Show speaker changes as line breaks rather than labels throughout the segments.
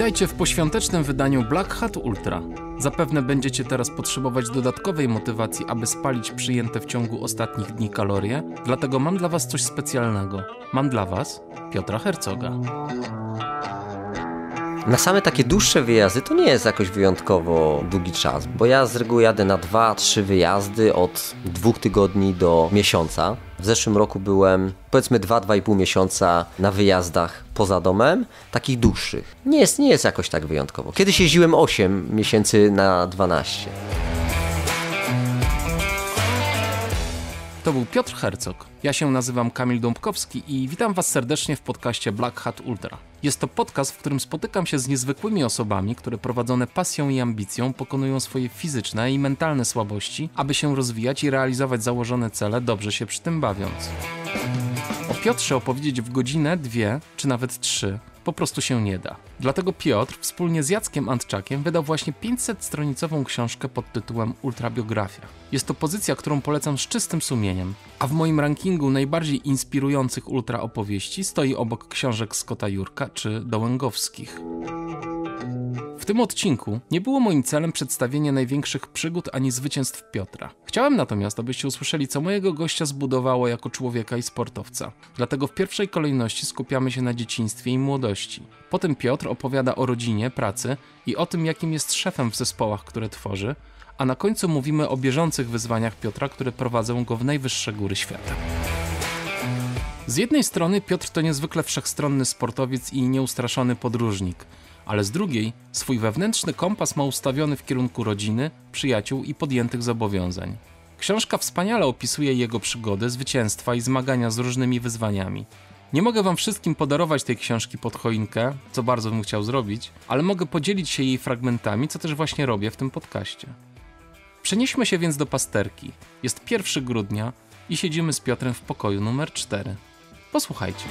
Witajcie w poświątecznym wydaniu Black Hat Ultra. Zapewne będziecie teraz potrzebować dodatkowej motywacji, aby spalić przyjęte w ciągu ostatnich dni kalorie, dlatego mam dla Was coś specjalnego. Mam dla Was Piotra Hercoga. Na same takie dłuższe wyjazdy
to nie jest jakoś wyjątkowo długi czas, bo ja z reguły jadę na 2-3 wyjazdy od dwóch tygodni do miesiąca. W zeszłym roku byłem powiedzmy 2-2,5 miesiąca na wyjazdach poza domem, takich dłuższych. Nie jest, nie jest jakoś tak wyjątkowo. Kiedyś jeździłem 8 miesięcy na 12.
To był Piotr Hercog. Ja się nazywam Kamil Dąbkowski i witam Was serdecznie w podcaście Black Hat Ultra. Jest to podcast, w którym spotykam się z niezwykłymi osobami, które prowadzone pasją i ambicją pokonują swoje fizyczne i mentalne słabości, aby się rozwijać i realizować założone cele, dobrze się przy tym bawiąc. O Piotrze opowiedzieć w godzinę, dwie czy nawet trzy po prostu się nie da. Dlatego Piotr wspólnie z Jackiem Antczakiem wydał właśnie 500-stronicową książkę pod tytułem Ultrabiografia. Jest to pozycja, którą polecam z czystym sumieniem, a w moim rankingu najbardziej inspirujących ultraopowieści stoi obok książek Scotta Jurka czy Dołęgowskich. W tym odcinku nie było moim celem przedstawienie największych przygód ani zwycięstw Piotra. Chciałem natomiast, abyście usłyszeli, co mojego gościa zbudowało jako człowieka i sportowca. Dlatego w pierwszej kolejności skupiamy się na dzieciństwie i młodości. Potem Piotr opowiada o rodzinie, pracy i o tym, jakim jest szefem w zespołach, które tworzy, a na końcu mówimy o bieżących wyzwaniach Piotra, które prowadzą go w najwyższe góry świata. Z jednej strony Piotr to niezwykle wszechstronny sportowiec i nieustraszony podróżnik – ale z drugiej swój wewnętrzny kompas ma ustawiony w kierunku rodziny, przyjaciół i podjętych zobowiązań. Książka wspaniale opisuje jego przygody, zwycięstwa i zmagania z różnymi wyzwaniami. Nie mogę wam wszystkim podarować tej książki pod choinkę, co bardzo bym chciał zrobić, ale mogę podzielić się jej fragmentami, co też właśnie robię w tym podcaście. Przenieśmy się więc do pasterki. Jest 1 grudnia i siedzimy z Piotrem w pokoju numer 4. Posłuchajcie.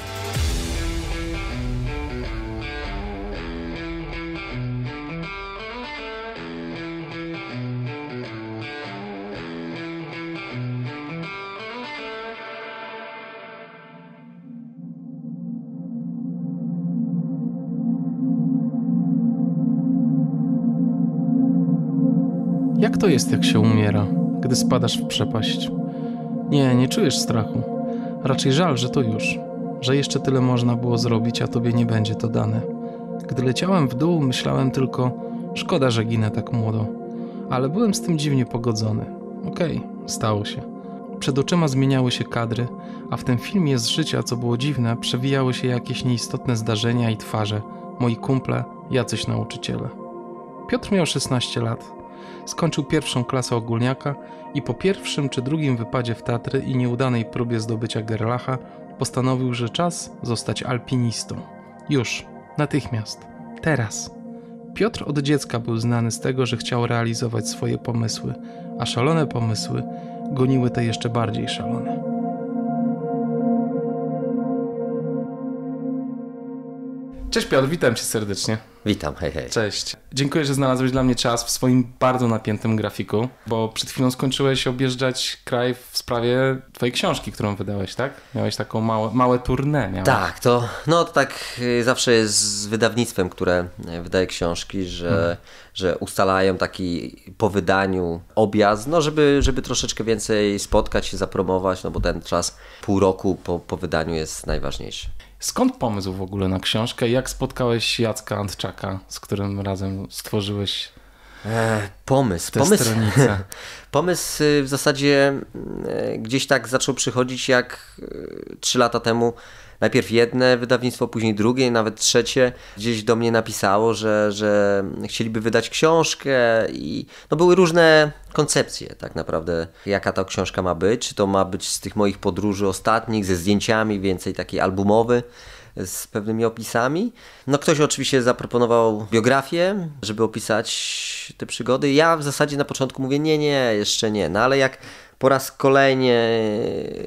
Jak to jest, jak się umiera, gdy spadasz w przepaść? Nie, nie czujesz strachu. Raczej żal, że to już, że jeszcze tyle można było zrobić, a tobie nie będzie to dane. Gdy leciałem w dół, myślałem tylko, szkoda, że ginę tak młodo. Ale byłem z tym dziwnie pogodzony. Okej, okay, stało się. Przed oczyma zmieniały się kadry, a w tym filmie z życia, co było dziwne, przewijały się jakieś nieistotne zdarzenia i twarze, moi kumple, jacyś nauczyciele. Piotr miał 16 lat. Skończył pierwszą klasę ogólniaka i po pierwszym czy drugim wypadzie w Tatry i nieudanej próbie zdobycia Gerlacha postanowił, że czas zostać alpinistą. Już, natychmiast, teraz. Piotr od dziecka był znany z tego, że chciał realizować swoje pomysły, a szalone pomysły goniły te jeszcze bardziej szalone. Cześć Piotr, witam cię serdecznie. Witam, hej, hej. Cześć. Dziękuję, że znalazłeś dla mnie czas w swoim bardzo napiętym grafiku, bo przed chwilą skończyłeś objeżdżać kraj w sprawie twojej książki, którą wydałeś, tak? Miałeś taką małe, małe tournée. Miałeś. Tak,
to no to tak y, zawsze jest z wydawnictwem, które y, wydaje książki, że, hmm. że ustalają taki po wydaniu objazd, no żeby, żeby troszeczkę więcej spotkać się, zapromować, no bo ten czas pół roku po, po wydaniu jest najważniejszy.
Skąd pomysł w ogóle na książkę? Jak spotkałeś Jacka Antczaka, z którym razem stworzyłeś e, pomysł, pomysł,
pomysł y, w zasadzie y, gdzieś tak zaczął przychodzić, jak y, trzy lata temu najpierw jedne wydawnictwo, później drugie, nawet trzecie gdzieś do mnie napisało, że, że chcieliby wydać książkę i no były różne koncepcje tak naprawdę, jaka ta książka ma być, czy to ma być z tych moich podróży ostatnich, ze zdjęciami, więcej taki albumowy, z pewnymi opisami. No ktoś oczywiście zaproponował biografię, żeby opisać te przygody. Ja w zasadzie na początku mówię nie, nie, jeszcze nie. No ale jak po raz kolejny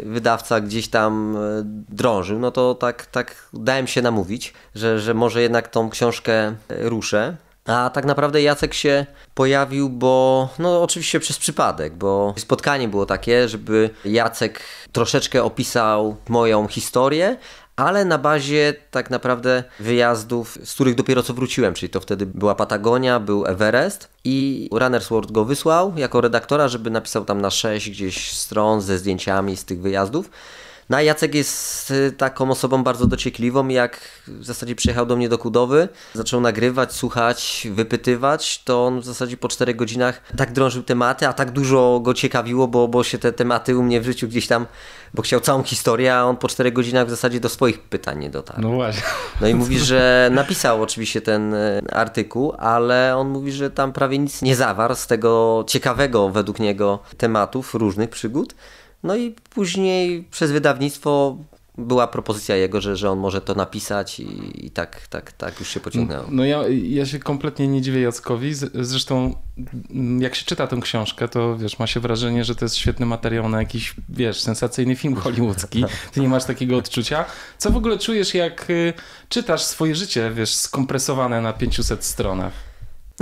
wydawca gdzieś tam e, drążył, no to tak, tak dałem się namówić, że, że może jednak tą książkę e, ruszę. A tak naprawdę Jacek się pojawił, bo no oczywiście przez przypadek, bo spotkanie było takie, żeby Jacek troszeczkę opisał moją historię, ale na bazie tak naprawdę wyjazdów, z których dopiero co wróciłem, czyli to wtedy była Patagonia, był Everest i Runners World go wysłał jako redaktora, żeby napisał tam na sześć gdzieś stron ze zdjęciami z tych wyjazdów. No a Jacek jest y, taką osobą bardzo dociekliwą, jak w zasadzie przyjechał do mnie do Kudowy, zaczął nagrywać, słuchać, wypytywać, to on w zasadzie po czterech godzinach tak drążył tematy, a tak dużo go ciekawiło, bo, bo się te tematy u mnie w życiu gdzieś tam, bo chciał całą historię, a on po czterech godzinach w zasadzie do swoich pytań nie dotarł. No właśnie. No i mówi, że napisał oczywiście ten y, artykuł, ale on mówi, że tam prawie nic nie zawarł z tego ciekawego według niego tematów, różnych przygód. No i
później
przez wydawnictwo była propozycja jego, że, że on może to napisać i, i tak, tak, tak już się pociągnęło.
No ja, ja się kompletnie nie dziwię Jackowi. Zresztą mm, jak się czyta tę książkę, to wiesz, ma się wrażenie, że to jest świetny materiał na jakiś, wiesz, sensacyjny film hollywoodzki. Ty nie masz takiego odczucia. Co w ogóle czujesz, jak y, czytasz swoje życie, wiesz, skompresowane na 500 stronach?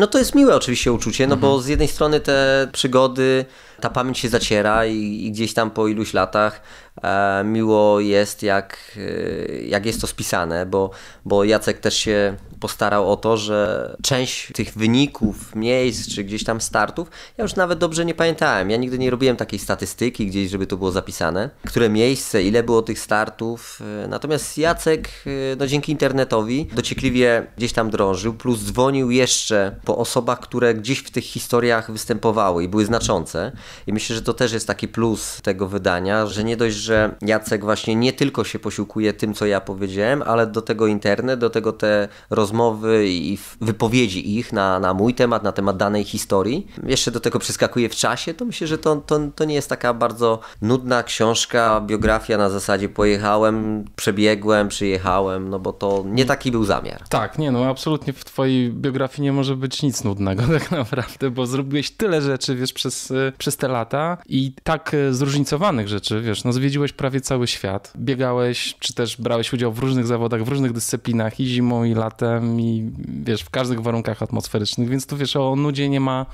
No to jest miłe oczywiście uczucie, no mhm. bo z jednej strony te przygody, ta pamięć się zaciera i, i gdzieś tam po iluś latach e, miło jest, jak, e, jak jest to spisane, bo, bo Jacek też się postarał o to, że część tych wyników, miejsc czy gdzieś tam startów, ja już nawet dobrze nie pamiętałem. Ja nigdy nie robiłem takiej statystyki gdzieś, żeby to było zapisane, które miejsce, ile było tych startów. E, natomiast Jacek, e, no dzięki internetowi, dociekliwie gdzieś tam drążył, plus dzwonił jeszcze po osobach, które gdzieś w tych historiach występowały i były znaczące. I myślę, że to też jest taki plus tego wydania, że nie dość, że Jacek właśnie nie tylko się posiłkuje tym, co ja powiedziałem, ale do tego internet, do tego te rozmowy, rozmowy i wypowiedzi ich na, na mój temat, na temat danej historii, jeszcze do tego przeskakuje w czasie, to myślę, że to, to, to nie jest taka bardzo nudna książka, biografia na zasadzie pojechałem, przebiegłem, przyjechałem, no bo to nie taki był zamiar.
Tak, nie no, absolutnie w twojej biografii nie może być nic nudnego tak naprawdę, bo zrobiłeś tyle rzeczy, wiesz, przez, przez te lata i tak zróżnicowanych rzeczy, wiesz, no zwiedziłeś prawie cały świat, biegałeś, czy też brałeś udział w różnych zawodach, w różnych dyscyplinach i zimą i latem, i wiesz, w każdych warunkach atmosferycznych, więc tu wiesz, o nudzie nie ma,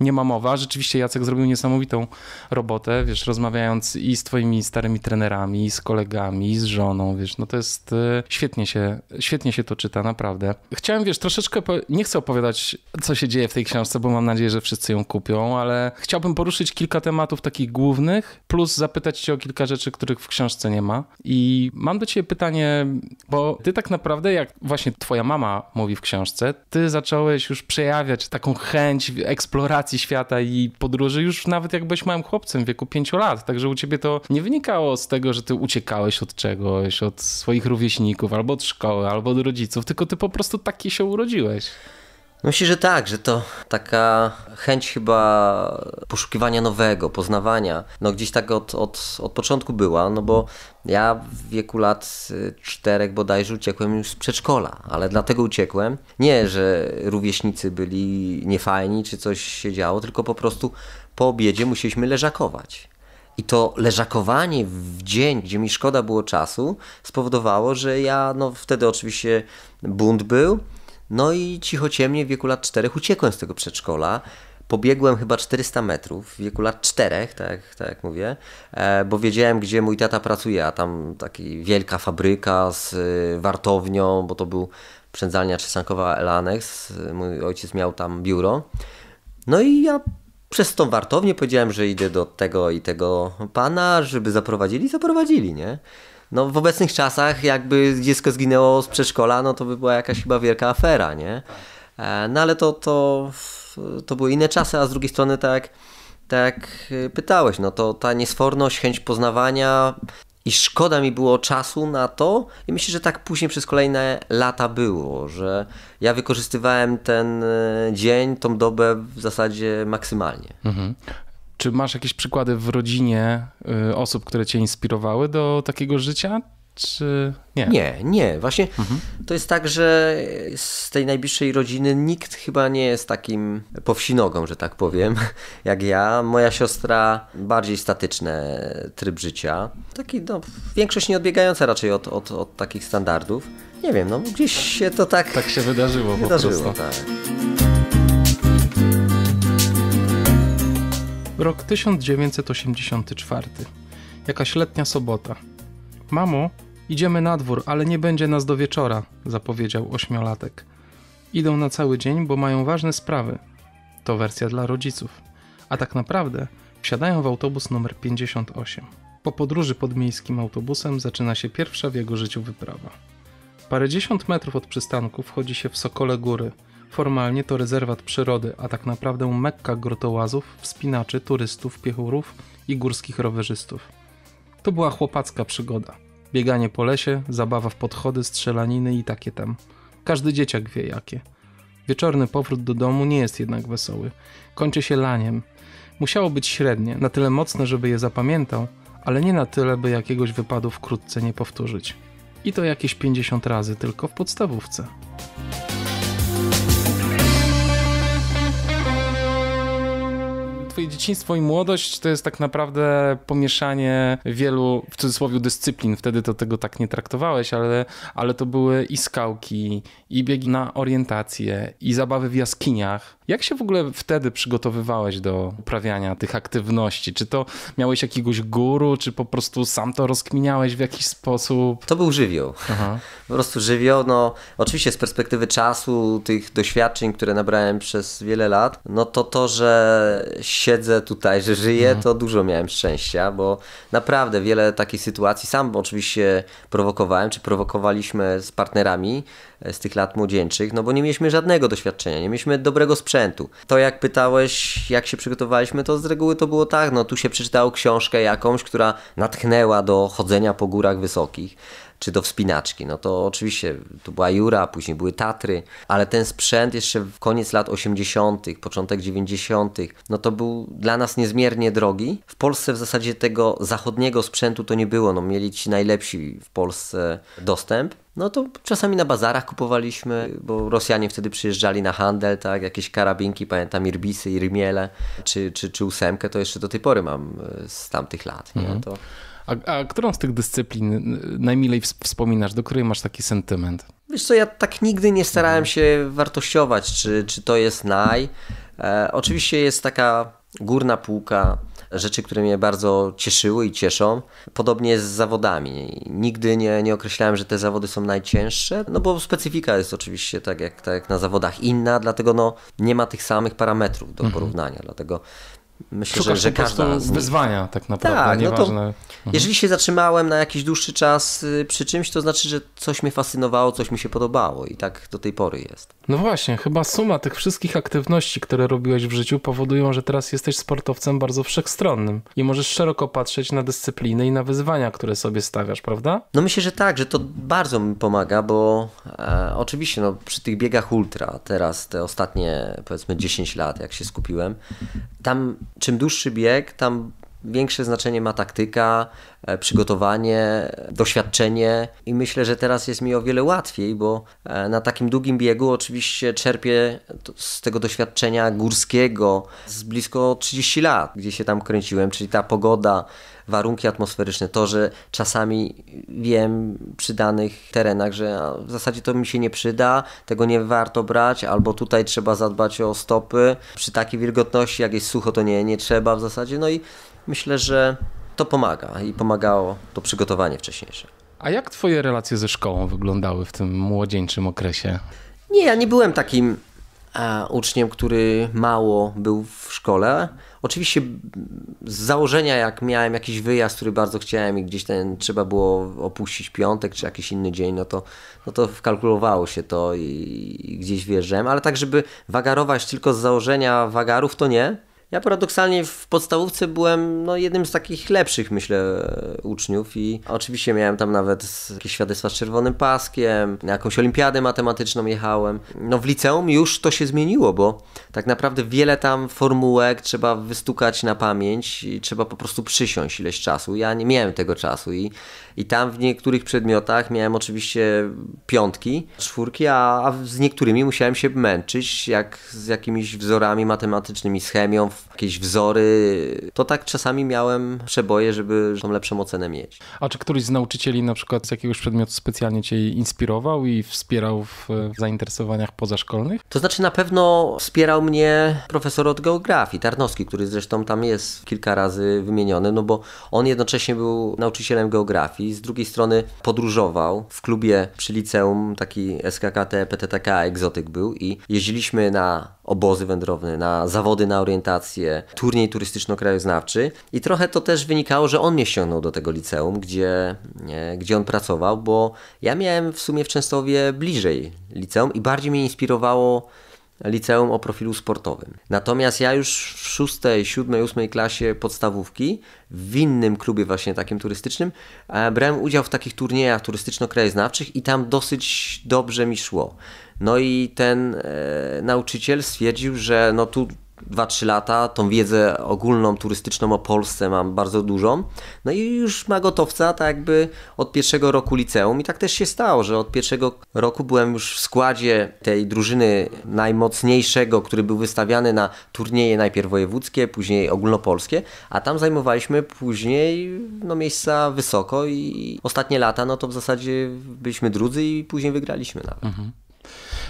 nie ma mowa. Rzeczywiście Jacek zrobił niesamowitą robotę, wiesz, rozmawiając i z twoimi starymi trenerami, i z kolegami, i z żoną, wiesz, no to jest, y, świetnie się, świetnie się to czyta, naprawdę. Chciałem, wiesz, troszeczkę, nie chcę opowiadać, co się dzieje w tej książce, bo mam nadzieję, że wszyscy ją kupią, ale chciałbym poruszyć kilka tematów takich głównych, plus zapytać cię o kilka rzeczy, których w książce nie ma. I mam do ciebie pytanie, bo ty tak naprawdę, jak właśnie twoja mama mówi w książce, ty zacząłeś już przejawiać taką chęć eksploracji świata i podróży już nawet jak byłeś małym chłopcem w wieku pięciu lat, także u ciebie to nie wynikało z tego, że ty uciekałeś od czegoś, od swoich rówieśników, albo od szkoły, albo od rodziców, tylko ty po prostu taki się urodziłeś. Myślę, że tak, że
to taka chęć chyba poszukiwania nowego, poznawania, no gdzieś tak od, od, od początku była, no bo ja w wieku lat y, czterech bodajże uciekłem już z przedszkola, ale dlatego uciekłem. Nie, że rówieśnicy byli niefajni czy coś się działo, tylko po prostu po obiedzie musieliśmy leżakować. I to leżakowanie w dzień, gdzie mi szkoda było czasu, spowodowało, że ja, no wtedy oczywiście bunt był, no i cicho ciemnie w wieku lat czterech uciekłem z tego przedszkola. Pobiegłem chyba 400 metrów w wieku lat czterech, tak, tak jak mówię, e, bo wiedziałem, gdzie mój tata pracuje, a tam taka wielka fabryka z y, wartownią, bo to był przędzalnia trzysankowa Elanex, mój ojciec miał tam biuro. No i ja przez tą wartownię powiedziałem, że idę do tego i tego pana, żeby zaprowadzili, zaprowadzili, nie? no w obecnych czasach jakby dziecko zginęło z przedszkola, no to by była jakaś chyba wielka afera, nie? E, no ale to, to, to były inne czasy, a z drugiej strony tak, tak e, pytałeś, no to ta niesforność, chęć poznawania i szkoda mi było czasu na to i myślę, że tak później przez kolejne lata było, że ja wykorzystywałem ten e, dzień, tą dobę w zasadzie maksymalnie.
Mhm. Czy masz jakieś przykłady w rodzinie y, osób, które cię inspirowały do takiego życia? Czy nie? Nie, nie. Właśnie mhm.
to jest tak, że z tej najbliższej rodziny nikt chyba nie jest takim powsinogą, że tak powiem, jak ja. Moja siostra bardziej statyczny tryb życia. Taki, no, większość nie odbiegająca raczej od, od, od takich standardów. Nie wiem, no gdzieś się to tak. Tak się wydarzyło. Wydarzyło, po prostu. tak.
Rok 1984. Jakaś letnia sobota. Mamo, idziemy na dwór, ale nie będzie nas do wieczora, zapowiedział ośmiolatek. Idą na cały dzień, bo mają ważne sprawy. To wersja dla rodziców. A tak naprawdę wsiadają w autobus numer 58. Po podróży pod miejskim autobusem zaczyna się pierwsza w jego życiu wyprawa. Parędziesiąt metrów od przystanku wchodzi się w Sokole Góry – Formalnie to rezerwat przyrody, a tak naprawdę mekka grotołazów, wspinaczy, turystów, piechurów i górskich rowerzystów. To była chłopacka przygoda. Bieganie po lesie, zabawa w podchody, strzelaniny i takie tam. Każdy dzieciak wie jakie. Wieczorny powrót do domu nie jest jednak wesoły. Kończy się laniem. Musiało być średnie, na tyle mocne, żeby je zapamiętał, ale nie na tyle, by jakiegoś wypadu wkrótce nie powtórzyć. I to jakieś 50 razy tylko w podstawówce. twoje dzieciństwo i młodość to jest tak naprawdę pomieszanie wielu, w cudzysłowie, dyscyplin. Wtedy to tego tak nie traktowałeś, ale, ale to były i skałki, i biegi na orientację, i zabawy w jaskiniach. Jak się w ogóle wtedy przygotowywałeś do uprawiania tych aktywności? Czy to miałeś jakiegoś guru, czy po prostu sam to rozkminiałeś w jakiś sposób? To był żywioł. Aha.
Po prostu żywioł. No, oczywiście z perspektywy czasu, tych doświadczeń, które nabrałem przez wiele lat, no to to, że siedzę tutaj, że żyję, mhm. to dużo miałem szczęścia, bo naprawdę wiele takich sytuacji sam oczywiście prowokowałem, czy prowokowaliśmy z partnerami e, z tych lat młodzieńczych, no bo nie mieliśmy żadnego doświadczenia, nie mieliśmy dobrego sprzętu. To jak pytałeś, jak się przygotowaliśmy, to z reguły to było tak, no tu się przeczytało książkę jakąś, która natchnęła do chodzenia po górach wysokich czy do wspinaczki. No to oczywiście to była Jura, później były Tatry, ale ten sprzęt jeszcze w koniec lat 80., początek 90., no to był dla nas niezmiernie drogi. W Polsce w zasadzie tego zachodniego sprzętu to nie było, no mieli ci najlepsi w Polsce dostęp. No to czasami na bazarach kupowaliśmy, bo Rosjanie wtedy przyjeżdżali na handel, tak, jakieś karabinki, pamiętam Irbisy, Irmiele, czy, czy, czy ósemkę, to jeszcze do tej pory mam e, z tamtych
lat. Mm Nie? Mhm. To... A, a którą z tych dyscyplin najmilej wspominasz, do której masz taki sentyment? Wiesz co, ja tak nigdy nie starałem mhm.
się wartościować, czy, czy to jest naj. E, oczywiście jest taka górna półka rzeczy, które mnie bardzo cieszyły i cieszą. Podobnie z zawodami. Nigdy nie, nie określałem, że te zawody są najcięższe, no bo specyfika jest oczywiście tak jak, tak jak na zawodach inna, dlatego no, nie ma tych samych parametrów do mhm. porównania. Mhm. Dlatego Myślę, Szukasz że, że każda. Z...
Wyzwania tak naprawdę. Tak, nieważne. No to, mhm.
Jeżeli się zatrzymałem na jakiś dłuższy czas y, przy czymś, to znaczy, że coś mnie fascynowało, coś mi się podobało i tak do tej pory jest.
No właśnie, chyba suma tych wszystkich aktywności, które robiłeś w życiu, powodują, że teraz jesteś sportowcem bardzo wszechstronnym i możesz szeroko patrzeć na dyscypliny i na wyzwania, które sobie stawiasz, prawda?
No myślę, że tak, że to bardzo mi pomaga, bo e, oczywiście no, przy tych biegach ultra teraz, te ostatnie powiedzmy 10 lat, jak się skupiłem, tam czym dłuższy bieg, tam większe znaczenie ma taktyka, e, przygotowanie, doświadczenie i myślę, że teraz jest mi o wiele łatwiej, bo e, na takim długim biegu oczywiście czerpię z tego doświadczenia górskiego z blisko 30 lat, gdzie się tam kręciłem, czyli ta pogoda, warunki atmosferyczne, to, że czasami wiem przy danych terenach, że w zasadzie to mi się nie przyda, tego nie warto brać, albo tutaj trzeba zadbać o stopy. Przy takiej wilgotności, jak jest sucho, to nie, nie trzeba w zasadzie. No i myślę, że to pomaga i pomagało to przygotowanie wcześniejsze.
A jak twoje relacje ze szkołą wyglądały w tym młodzieńczym okresie? Nie, ja nie byłem takim a, uczniem, który
mało był w szkole. Oczywiście z założenia, jak miałem jakiś wyjazd, który bardzo chciałem i gdzieś ten trzeba było opuścić piątek czy jakiś inny dzień, no to, no to wkalkulowało się to i, i gdzieś wjeżdżałem, ale tak, żeby wagarować tylko z założenia wagarów, to nie ja paradoksalnie w podstawówce byłem no, jednym z takich lepszych, myślę, uczniów i oczywiście miałem tam nawet jakieś świadectwa z czerwonym paskiem, na jakąś olimpiadę matematyczną jechałem. No w liceum już to się zmieniło, bo tak naprawdę wiele tam formułek trzeba wystukać na pamięć i trzeba po prostu przysiąść ileś czasu. Ja nie miałem tego czasu i i tam w niektórych przedmiotach miałem oczywiście piątki, czwórki, a, a z niektórymi musiałem się męczyć, jak z jakimiś wzorami matematycznymi, z chemią, jakieś wzory. To tak czasami miałem przeboje, żeby tą lepszą ocenę mieć.
A czy któryś z nauczycieli na przykład z jakiegoś przedmiotu specjalnie cię inspirował i wspierał w zainteresowaniach pozaszkolnych?
To znaczy na pewno wspierał mnie profesor od geografii, Tarnowski, który zresztą tam jest kilka razy wymieniony, no bo on jednocześnie był nauczycielem geografii, i z drugiej strony podróżował. W klubie przy liceum taki SKKT, PTTK egzotyk był i jeździliśmy na obozy wędrowne, na zawody na orientację, turniej turystyczno-krajoznawczy i trochę to też wynikało, że on mnie ściągnął do tego liceum, gdzie, gdzie on pracował, bo ja miałem w sumie w Częstowie bliżej liceum i bardziej mnie inspirowało liceum o profilu sportowym. Natomiast ja już w szóstej, siódmej, ósmej klasie podstawówki w innym klubie właśnie takim turystycznym e, brałem udział w takich turniejach turystyczno-krajoznawczych i tam dosyć dobrze mi szło. No i ten e, nauczyciel stwierdził, że no tu 2-3 lata, tą wiedzę ogólną, turystyczną o Polsce mam bardzo dużą. No i już ma gotowca, tak jakby od pierwszego roku liceum. I tak też się stało, że od pierwszego roku byłem już w składzie tej drużyny najmocniejszego, który był wystawiany na turnieje najpierw wojewódzkie, później ogólnopolskie, a tam zajmowaliśmy później no, miejsca wysoko i ostatnie lata, no to w zasadzie byliśmy drudzy i
później wygraliśmy nawet. Mhm.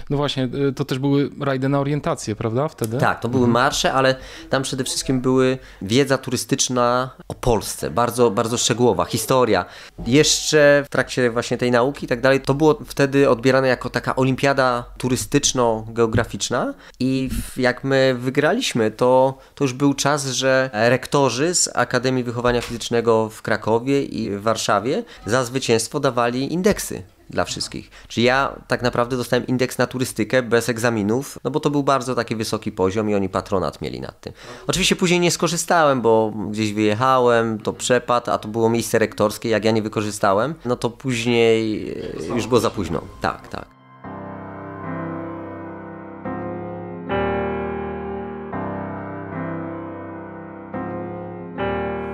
No właśnie, y, to też były rajdy na orientację, prawda, wtedy? Tak, to były mhm. marsze,
ale tam przede wszystkim były wiedza turystyczna o Polsce, bardzo, bardzo szczegółowa, historia. Jeszcze w trakcie właśnie tej nauki i tak dalej, to było wtedy odbierane jako taka olimpiada turystyczno-geograficzna i jak my wygraliśmy, to, to już był czas, że rektorzy z Akademii Wychowania Fizycznego w Krakowie i w Warszawie za zwycięstwo dawali indeksy dla wszystkich. Czyli ja tak naprawdę dostałem indeks na turystykę bez egzaminów, no bo to był bardzo taki wysoki poziom i oni patronat mieli nad tym. Oczywiście później nie skorzystałem, bo gdzieś wyjechałem, to przepadł, a to było miejsce rektorskie, jak ja nie wykorzystałem, no to później e, już było za późno.
Tak, tak.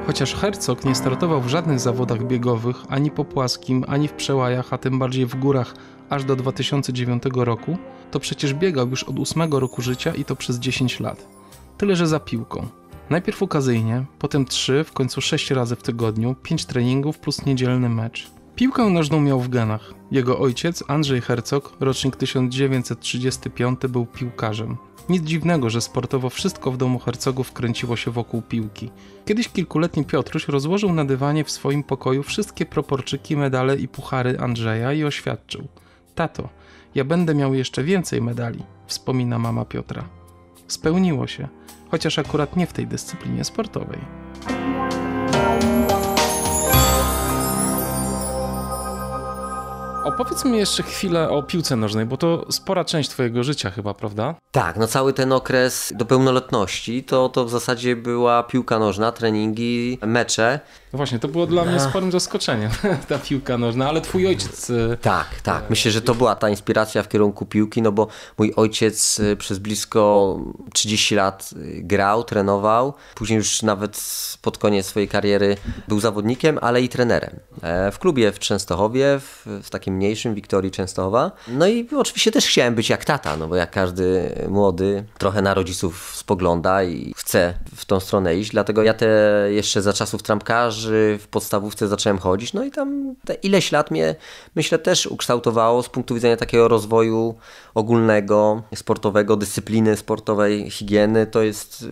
Chociaż Herzog nie startował w żadnych zawodach biegowych, ani po płaskim, ani w przełajach, a tym bardziej w górach, aż do 2009 roku, to przecież biegał już od 8 roku życia i to przez 10 lat. Tyle, że za piłką. Najpierw okazyjnie, potem 3, w końcu 6 razy w tygodniu, 5 treningów plus niedzielny mecz. Piłkę nożną miał w genach. Jego ojciec, Andrzej Herzog, rocznik 1935, był piłkarzem. Nic dziwnego, że sportowo wszystko w domu hercogów kręciło się wokół piłki. Kiedyś kilkuletni Piotruś rozłożył na dywanie w swoim pokoju wszystkie proporczyki, medale i puchary Andrzeja i oświadczył: Tato, ja będę miał jeszcze więcej medali, wspomina mama Piotra. Spełniło się, chociaż akurat nie w tej dyscyplinie sportowej. Opowiedz mi jeszcze chwilę o piłce nożnej, bo to spora część Twojego życia chyba, prawda? Tak, no cały ten okres
do pełnoletności to, to w zasadzie była piłka nożna, treningi, mecze.
No właśnie, to było dla mnie sporym zaskoczeniem, ta
piłka nożna, ale Twój ojciec... Y, tak, tak. E, Myślę, że to była ta inspiracja w kierunku piłki, no bo mój ojciec y, przez blisko 30 lat y, grał, trenował. Później już nawet pod koniec swojej kariery był zawodnikiem, ale i trenerem. E, w klubie w Częstochowie, w, w takim takim mniejszym Wiktorii Częstowa. No i oczywiście też chciałem być jak tata, no bo jak każdy młody trochę na rodziców spogląda i chce w tą stronę iść, dlatego ja te jeszcze za czasów trampkarzy w podstawówce zacząłem chodzić, no i tam te ileś lat mnie myślę też ukształtowało z punktu widzenia takiego rozwoju ogólnego, sportowego, dyscypliny sportowej, higieny, to jest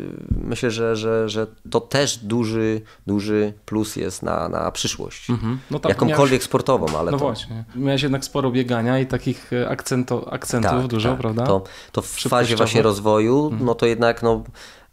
myślę, że, że, że to też duży, duży plus jest na, na przyszłość. Mhm. No tak, Jakąkolwiek miałeś... sportową, ale. No to...
właśnie miałeś jednak sporo biegania i takich e, akcento, akcentów tak, dużo, tak. prawda? To, to w fazie właśnie
rozwoju, no to jednak no,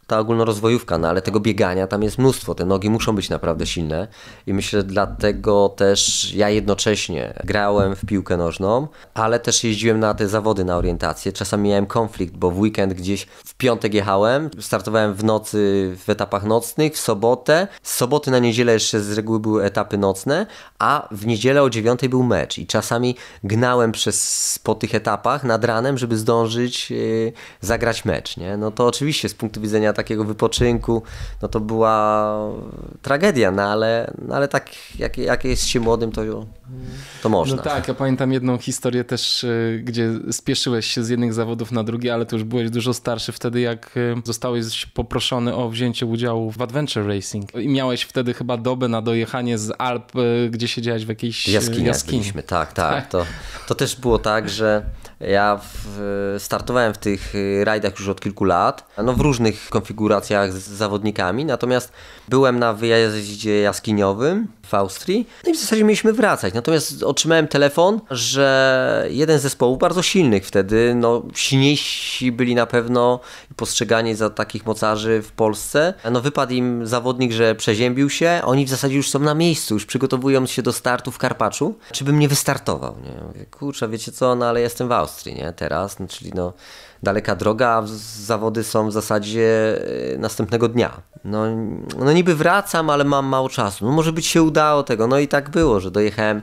ta ogólnorozwojówka, no ale tego biegania tam jest mnóstwo, te nogi muszą być naprawdę silne i myślę dlatego też ja jednocześnie grałem w piłkę nożną, ale też jeździłem na te zawody na orientację, czasami miałem konflikt, bo w weekend gdzieś w piątek jechałem, startowałem w nocy w etapach nocnych, w sobotę, z soboty na niedzielę jeszcze z reguły były etapy nocne, a w niedzielę o dziewiątej był mecz i czasami gnałem przez, po tych etapach nad ranem, żeby zdążyć yy, zagrać mecz, nie? No to oczywiście z punktu widzenia takiego wypoczynku, no to była tragedia, no ale, no ale tak jak, jak jest się młodym, to, to można. No tak,
ja pamiętam jedną historię też, e, gdzie spieszyłeś się z jednych zawodów na drugi ale to już byłeś dużo starszy wtedy, jak e, zostałeś poproszony o wzięcie udziału w Adventure Racing i miałeś wtedy chyba dobę na dojechanie z Alp, e, gdzie siedziałeś w jakiejś jaskini. tak, tak. tak. To, to też
było tak, że ja w, startowałem w tych rajdach już od kilku lat, no w różnych konfiguracjach z zawodnikami, natomiast Byłem na wyjeździe jaskiniowym w Austrii, no i w zasadzie mieliśmy wracać. Natomiast otrzymałem telefon, że jeden z zespołów bardzo silnych wtedy, no silniejsi byli na pewno postrzegani za takich mocarzy w Polsce, no wypadł im zawodnik, że przeziębił się, oni w zasadzie już są na miejscu, już przygotowując się do startu w Karpaczu, czy bym nie wystartował, nie? Mówię, kurczę, wiecie co, no ale jestem w Austrii, nie? Teraz, no, czyli no daleka droga, a zawody są w zasadzie e, następnego dnia. No, no niby wracam, ale mam mało czasu. No może być się udało tego. No i tak było, że dojechałem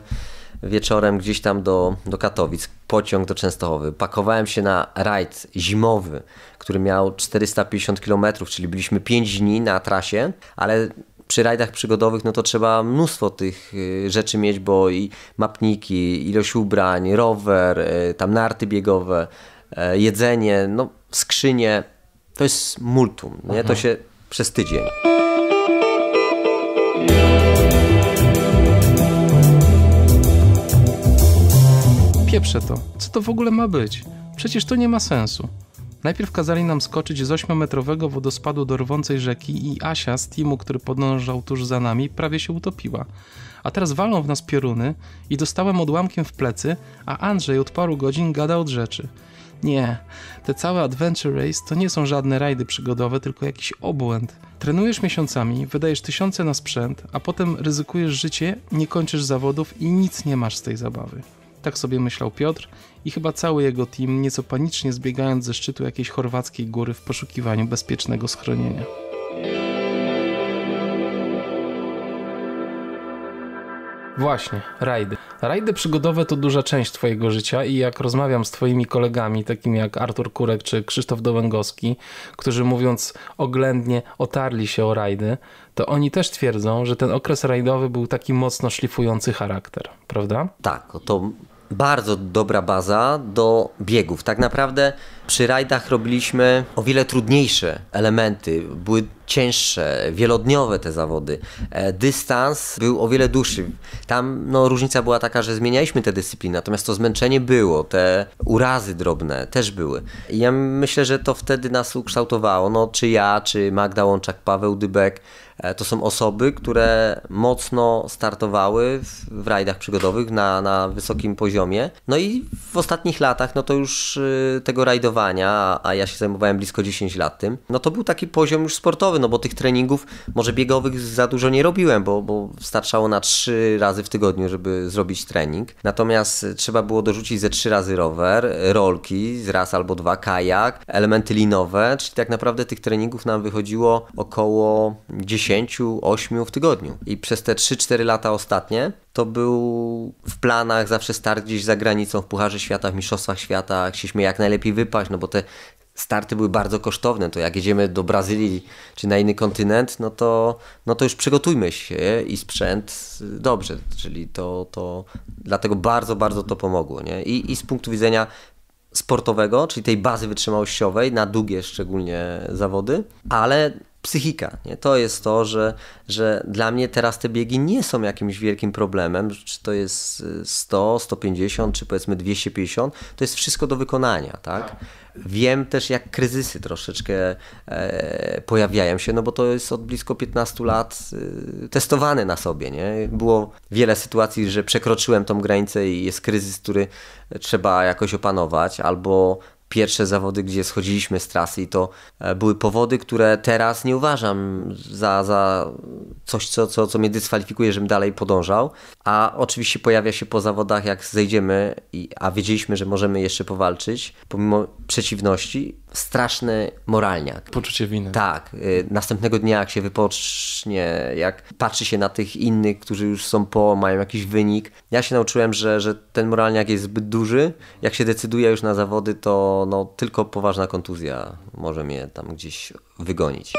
wieczorem gdzieś tam do, do Katowic, pociąg do Częstochowy. Pakowałem się na rajd zimowy, który miał 450 km, czyli byliśmy 5 dni na trasie, ale przy rajdach przygodowych no to trzeba mnóstwo tych y, rzeczy mieć, bo i mapniki, ilość ubrań, rower, y, tam narty biegowe, E, jedzenie, no, skrzynie, to jest multum, nie? to mhm. się przez tydzień.
Pieprze to. Co to w ogóle ma być? Przecież to nie ma sensu. Najpierw kazali nam skoczyć z 8-metrowego wodospadu do rwącej rzeki i Asia z teamu, który podążał tuż za nami, prawie się utopiła. A teraz walą w nas pioruny i dostałem odłamkiem w plecy, a Andrzej od paru godzin gada od rzeczy – nie, te całe Adventure Race to nie są żadne rajdy przygodowe, tylko jakiś obłęd. Trenujesz miesiącami, wydajesz tysiące na sprzęt, a potem ryzykujesz życie, nie kończysz zawodów i nic nie masz z tej zabawy. Tak sobie myślał Piotr i chyba cały jego team, nieco panicznie zbiegając ze szczytu jakiejś chorwackiej góry w poszukiwaniu bezpiecznego schronienia. Właśnie, rajdy. Rajdy przygodowe to duża część Twojego życia i jak rozmawiam z Twoimi kolegami, takimi jak Artur Kurek czy Krzysztof Dołęgowski, którzy mówiąc oględnie otarli się o rajdy, to oni też twierdzą, że ten okres rajdowy był taki mocno szlifujący charakter, prawda?
Tak, to bardzo dobra baza do biegów. Tak naprawdę przy rajdach robiliśmy o wiele trudniejsze elementy, były cięższe, wielodniowe te zawody. E, dystans był o wiele dłuższy. Tam no, różnica była taka, że zmienialiśmy te dyscypliny, natomiast to zmęczenie było, te urazy drobne też były. I ja myślę, że to wtedy nas ukształtowało. No, czy ja, czy Magda Łączak, Paweł Dybek, e, to są osoby, które mocno startowały w, w rajdach przygodowych na, na wysokim poziomie. No i w ostatnich latach, no to już y, tego rajdowania a ja się zajmowałem blisko 10 lat tym, no to był taki poziom już sportowy, no bo tych treningów może biegowych za dużo nie robiłem, bo, bo starczało na 3 razy w tygodniu, żeby zrobić trening. Natomiast trzeba było dorzucić ze 3 razy rower, rolki z raz albo dwa, kajak, elementy linowe, czyli tak naprawdę tych treningów nam wychodziło około 10-8 w tygodniu. I przez te 3-4 lata ostatnie to był w planach zawsze start gdzieś za granicą, w Pucharze Świata, w Mistrzostwach Świata, chcieliśmy jak najlepiej wypaść, no bo te starty były bardzo kosztowne, to jak jedziemy do Brazylii czy na inny kontynent, no to, no to już przygotujmy się i sprzęt dobrze, czyli to, to dlatego bardzo, bardzo to pomogło, nie? I, i z punktu widzenia sportowego, czyli tej bazy wytrzymałościowej, na długie szczególnie zawody, ale psychika. Nie? To jest to, że, że dla mnie teraz te biegi nie są jakimś wielkim problemem, czy to jest 100, y, 150, czy powiedzmy 250, to jest wszystko do wykonania, tak? Wiem też, jak kryzysy troszeczkę e, pojawiają się, no bo to jest od blisko 15 lat e, testowane na sobie, nie? Było wiele sytuacji, że przekroczyłem tą granicę i jest kryzys, który trzeba jakoś opanować, albo pierwsze zawody, gdzie schodziliśmy z trasy i to e, były powody, które teraz nie uważam za, za coś, co, co, co mnie dyskwalifikuje, żebym dalej podążał. A oczywiście pojawia się po zawodach, jak zejdziemy, i, a wiedzieliśmy, że możemy jeszcze powalczyć, pomimo przeciwności, straszny moralniak. Poczucie winy. Tak. Y, następnego dnia, jak się wypocznie, jak patrzy się na tych innych, którzy już są po, mają jakiś wynik. Ja się nauczyłem, że, że ten moralniak jest zbyt duży. Jak się decyduje już na zawody, to no, tylko poważna kontuzja może mnie tam gdzieś wygonić.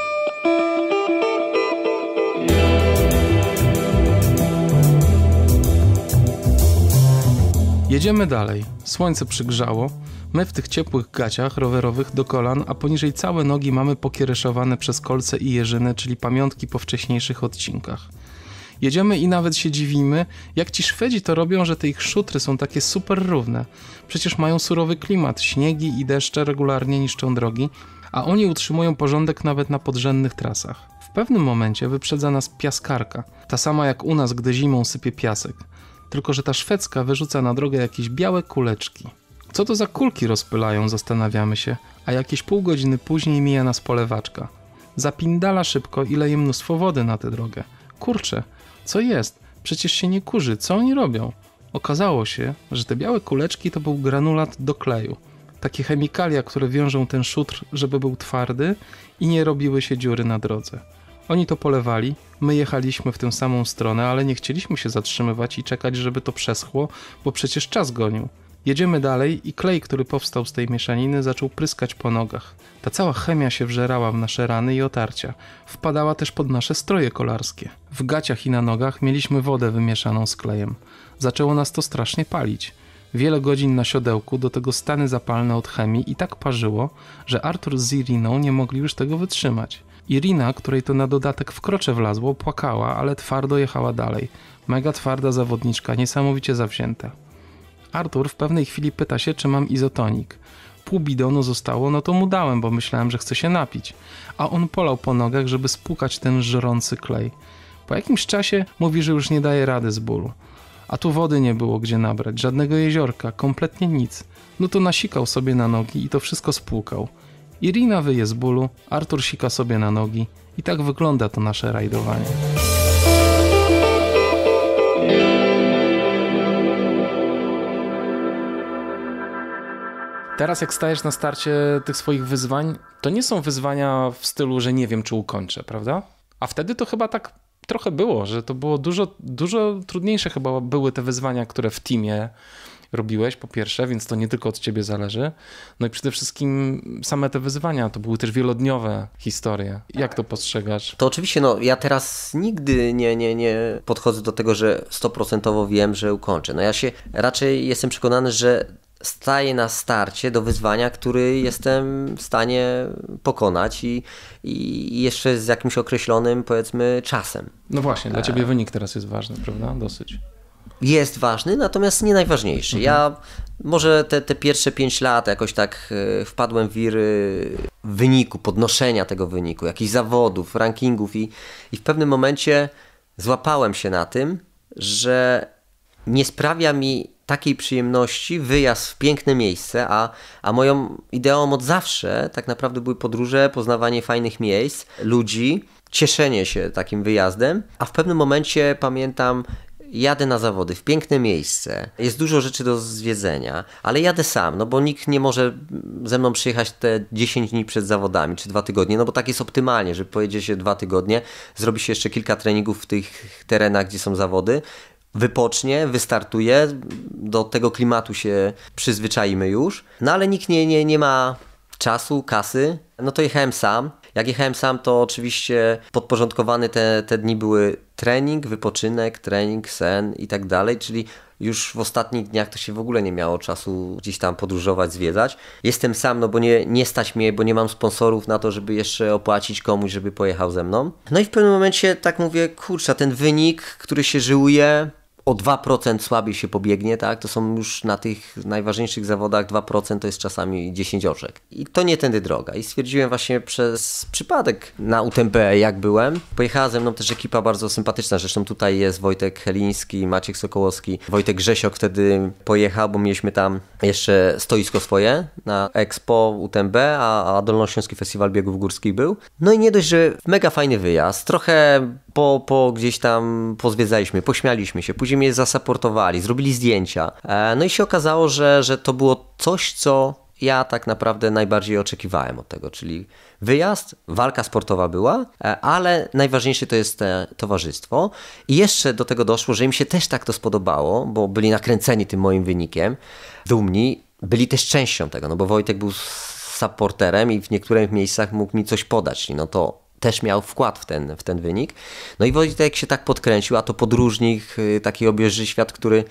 Jedziemy dalej. Słońce przygrzało. My w tych ciepłych gaciach rowerowych do kolan, a poniżej całe nogi mamy pokiereszowane przez kolce i jeżyny, czyli pamiątki po wcześniejszych odcinkach. Jedziemy i nawet się dziwimy, jak ci Szwedzi to robią, że te ich szutry są takie super równe. Przecież mają surowy klimat, śniegi i deszcze regularnie niszczą drogi, a oni utrzymują porządek nawet na podrzędnych trasach. W pewnym momencie wyprzedza nas piaskarka, ta sama jak u nas, gdy zimą sypie piasek. Tylko, że ta szwedzka wyrzuca na drogę jakieś białe kuleczki. Co to za kulki rozpylają, zastanawiamy się, a jakieś pół godziny później mija nas polewaczka. Zapindala szybko i leje mnóstwo wody na tę drogę. Kurczę, co jest? Przecież się nie kurzy, co oni robią? Okazało się, że te białe kuleczki to był granulat do kleju. Takie chemikalia, które wiążą ten szutr, żeby był twardy i nie robiły się dziury na drodze. Oni to polewali, my jechaliśmy w tę samą stronę, ale nie chcieliśmy się zatrzymywać i czekać, żeby to przeschło, bo przecież czas gonił. Jedziemy dalej i klej, który powstał z tej mieszaniny, zaczął pryskać po nogach. Ta cała chemia się wżerała w nasze rany i otarcia. Wpadała też pod nasze stroje kolarskie. W gaciach i na nogach mieliśmy wodę wymieszaną z klejem. Zaczęło nas to strasznie palić. Wiele godzin na siodełku, do tego stany zapalne od chemii i tak parzyło, że Artur z Iriną nie mogli już tego wytrzymać. Irina, której to na dodatek w krocze wlazło, płakała, ale twardo jechała dalej. Mega twarda zawodniczka, niesamowicie zawzięta. Artur w pewnej chwili pyta się, czy mam izotonik. Pół bidonu zostało, no to mu dałem, bo myślałem, że chce się napić. A on polał po nogach, żeby spłukać ten żrący klej. Po jakimś czasie mówi, że już nie daje rady z bólu. A tu wody nie było gdzie nabrać, żadnego jeziorka, kompletnie nic. No to nasikał sobie na nogi i to wszystko spłukał. Irina wyje z bólu, Artur sika sobie na nogi i tak wygląda to nasze rajdowanie. Teraz jak stajesz na starcie tych swoich wyzwań, to nie są wyzwania w stylu, że nie wiem, czy ukończę, prawda? A wtedy to chyba tak trochę było, że to było dużo, dużo trudniejsze chyba były te wyzwania, które w teamie robiłeś, po pierwsze, więc to nie tylko od ciebie zależy. No i przede wszystkim same te wyzwania, to były też wielodniowe historie. Jak to postrzegasz?
To oczywiście, no ja teraz nigdy nie, nie, nie podchodzę do tego, że stoprocentowo wiem, że ukończę. No ja się raczej jestem przekonany, że staję na starcie do wyzwania, który jestem w stanie pokonać i, i jeszcze z jakimś określonym, powiedzmy, czasem. No właśnie, dla e. ciebie
wynik teraz jest ważny, prawda? Dosyć.
Jest ważny, natomiast nie najważniejszy. Mhm. Ja może te, te pierwsze 5 lat jakoś tak e, wpadłem w wir wyniku, podnoszenia tego wyniku, jakichś zawodów, rankingów i, i w pewnym momencie złapałem się na tym, że nie sprawia mi takiej przyjemności wyjazd w piękne miejsce, a, a moją ideą od zawsze tak naprawdę były podróże, poznawanie fajnych miejsc, ludzi, cieszenie się takim wyjazdem, a w pewnym momencie pamiętam, jadę na zawody w piękne miejsce, jest dużo rzeczy do zwiedzenia, ale jadę sam, no bo nikt nie może ze mną przyjechać te 10 dni przed zawodami, czy dwa tygodnie, no bo tak jest optymalnie, że pojedzie się dwa tygodnie, zrobi się jeszcze kilka treningów w tych terenach, gdzie są zawody, wypocznie, wystartuje, do tego klimatu się przyzwyczajimy już. No ale nikt nie, nie, nie ma czasu, kasy. No to jechałem sam. Jak jechałem sam, to oczywiście podporządkowane te, te dni były trening, wypoczynek, trening, sen i tak dalej, czyli już w ostatnich dniach to się w ogóle nie miało czasu gdzieś tam podróżować, zwiedzać. Jestem sam, no bo nie, nie stać mnie, bo nie mam sponsorów na to, żeby jeszcze opłacić komuś, żeby pojechał ze mną. No i w pewnym momencie tak mówię, kurczę, ten wynik, który się żyłuje, o 2% słabiej się pobiegnie, tak, to są już na tych najważniejszych zawodach 2% to jest czasami 10 oczek. I to nie tędy droga. I stwierdziłem właśnie przez przypadek na UTMB, jak byłem. Pojechała ze mną też ekipa bardzo sympatyczna, zresztą tutaj jest Wojtek Heliński, Maciek Sokołowski, Wojtek Grzesiok wtedy pojechał, bo mieliśmy tam jeszcze stoisko swoje na Expo UTMB, a, a Dolnośląski Festiwal Biegów Górskich był. No i nie dość, że mega fajny wyjazd, trochę po, po gdzieś tam pozwiedzaliśmy, pośmialiśmy się, później mnie zasaportowali, zrobili zdjęcia. E, no i się okazało, że, że to było coś, co ja tak naprawdę najbardziej oczekiwałem od tego, czyli wyjazd, walka sportowa była, e, ale najważniejsze to jest towarzystwo. I jeszcze do tego doszło, że im się też tak to spodobało, bo byli nakręceni tym moim wynikiem, dumni, byli też częścią tego, no bo Wojtek był supporterem i w niektórych miejscach mógł mi coś podać, no to też miał wkład w ten, w ten wynik. No i Wojtek się tak podkręcił, a to podróżnik, y, taki obieży świat, który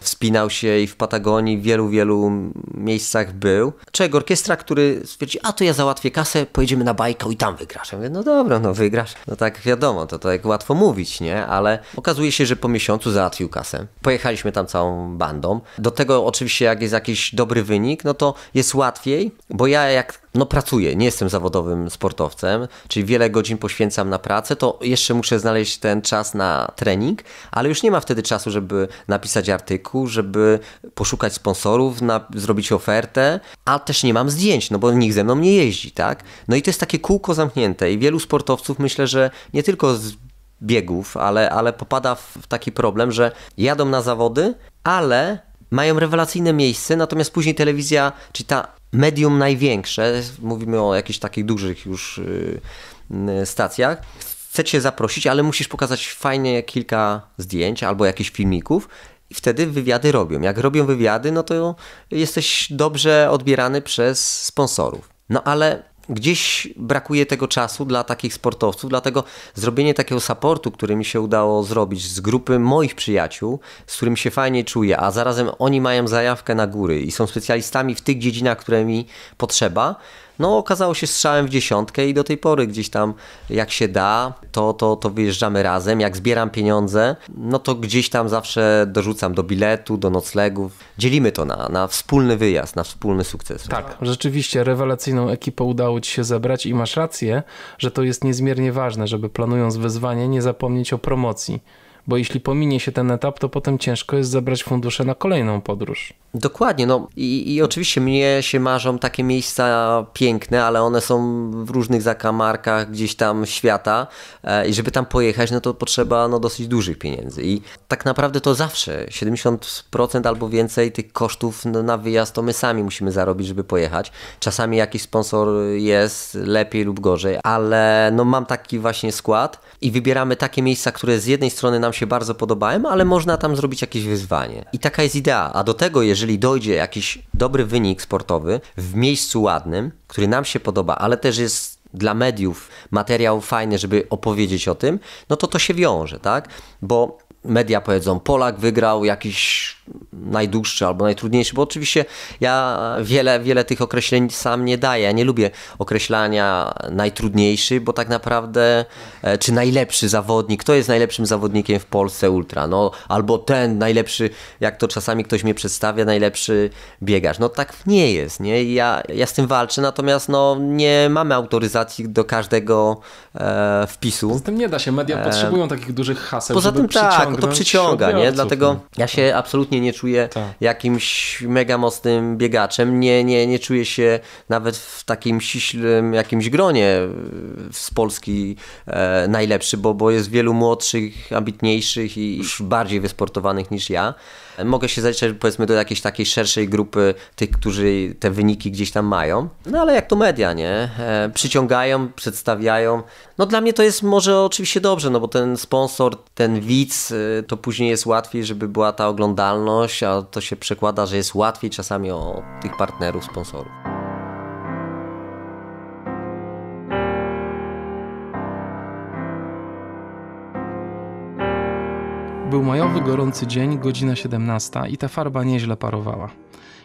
wspinał się i w Patagonii w wielu, wielu miejscach był. Człowiek orkiestra, który stwierdzi, a to ja załatwię kasę, pojedziemy na bajkę i tam wygrasz. Ja mówię, no dobra, no wygrasz. No tak wiadomo, to tak łatwo mówić, nie? Ale okazuje się, że po miesiącu załatwił kasę. Pojechaliśmy tam całą bandą. Do tego oczywiście jak jest jakiś dobry wynik, no to jest łatwiej, bo ja jak no pracuję, nie jestem zawodowym sportowcem, czyli wiele godzin poświęcam na pracę, to jeszcze muszę znaleźć ten czas na trening, ale już nie ma wtedy czasu, żeby napisać artykuł, rynku, żeby poszukać sponsorów, na, zrobić ofertę, a też nie mam zdjęć, no bo nikt ze mną nie jeździ, tak? No i to jest takie kółko zamknięte i wielu sportowców myślę, że nie tylko z biegów, ale, ale popada w taki problem, że jadą na zawody, ale mają rewelacyjne miejsce, natomiast później telewizja, czyli ta medium największe, mówimy o jakichś takich dużych już y, stacjach, chce cię zaprosić, ale musisz pokazać fajnie kilka zdjęć albo jakichś filmików i wtedy wywiady robią. Jak robią wywiady, no to jesteś dobrze odbierany przez sponsorów. No ale gdzieś brakuje tego czasu dla takich sportowców, dlatego zrobienie takiego supportu, który mi się udało zrobić z grupy moich przyjaciół, z którym się fajnie czuję, a zarazem oni mają zajawkę na góry i są specjalistami w tych dziedzinach, które mi potrzeba, no okazało się strzałem w dziesiątkę i do tej pory gdzieś tam jak się da, to, to, to wyjeżdżamy razem. Jak zbieram pieniądze, no to gdzieś tam zawsze dorzucam do biletu, do noclegów. Dzielimy to na, na wspólny wyjazd, na wspólny sukces.
Tak, rzeczywiście rewelacyjną ekipę udało Ci się zebrać i masz rację, że to jest niezmiernie ważne, żeby planując wyzwanie nie zapomnieć o promocji bo jeśli pominie się ten etap, to potem ciężko jest zebrać fundusze na kolejną podróż.
Dokładnie, no i, i, oczywiście mnie się marzą takie miejsca piękne, ale one są w różnych zakamarkach gdzieś tam świata e, i żeby tam pojechać, no to potrzeba no, dosyć dużych pieniędzy i tak naprawdę to zawsze 70% albo więcej tych kosztów no, na wyjazd to my sami musimy zarobić, żeby pojechać. Czasami jakiś sponsor jest lepiej lub gorzej, ale no mam taki właśnie skład i wybieramy takie miejsca, które z jednej strony nam się bardzo podobają, ale można tam zrobić jakieś wyzwanie i taka jest idea, a do tego jeżeli jeżeli dojdzie jakiś dobry wynik sportowy w miejscu ładnym, który nam się podoba, ale też jest dla mediów materiał fajny, żeby opowiedzieć o tym, no to to się wiąże, tak? Bo media powiedzą, Polak wygrał jakiś najdłuższy albo najtrudniejszy, bo oczywiście ja wiele, wiele tych określeń sam nie daję. Ja nie lubię określania najtrudniejszy, bo tak naprawdę e, czy najlepszy zawodnik, kto jest najlepszym zawodnikiem w Polsce Ultra, no albo ten najlepszy, jak to czasami ktoś mnie przedstawia, najlepszy biegacz. No tak nie jest, nie? Ja, ja z tym walczę, natomiast no nie mamy autoryzacji do każdego e, wpisu. Z tym nie da się, media e... potrzebują
takich dużych haseł, Poza tym tak, to przyciąga, nie? Dlatego no.
ja się absolutnie nie czuję tak. jakimś mega mocnym biegaczem. Nie, nie, nie czuję się nawet w takim ściślym jakimś gronie e, z Polski e, najlepszy, bo, bo jest wielu młodszych, ambitniejszych i, i bardziej wysportowanych niż ja. Mogę się zaliczać powiedzmy do jakiejś takiej szerszej grupy tych, którzy te wyniki gdzieś tam mają. No ale jak to media, nie? E, przyciągają, przedstawiają. No dla mnie to jest może oczywiście dobrze, no bo ten sponsor, ten widz, e, to później jest łatwiej, żeby była ta oglądalność, a to się przekłada, że jest łatwiej czasami o tych partnerów, sponsorów.
Był majowy, gorący dzień, godzina 17 i ta farba nieźle parowała.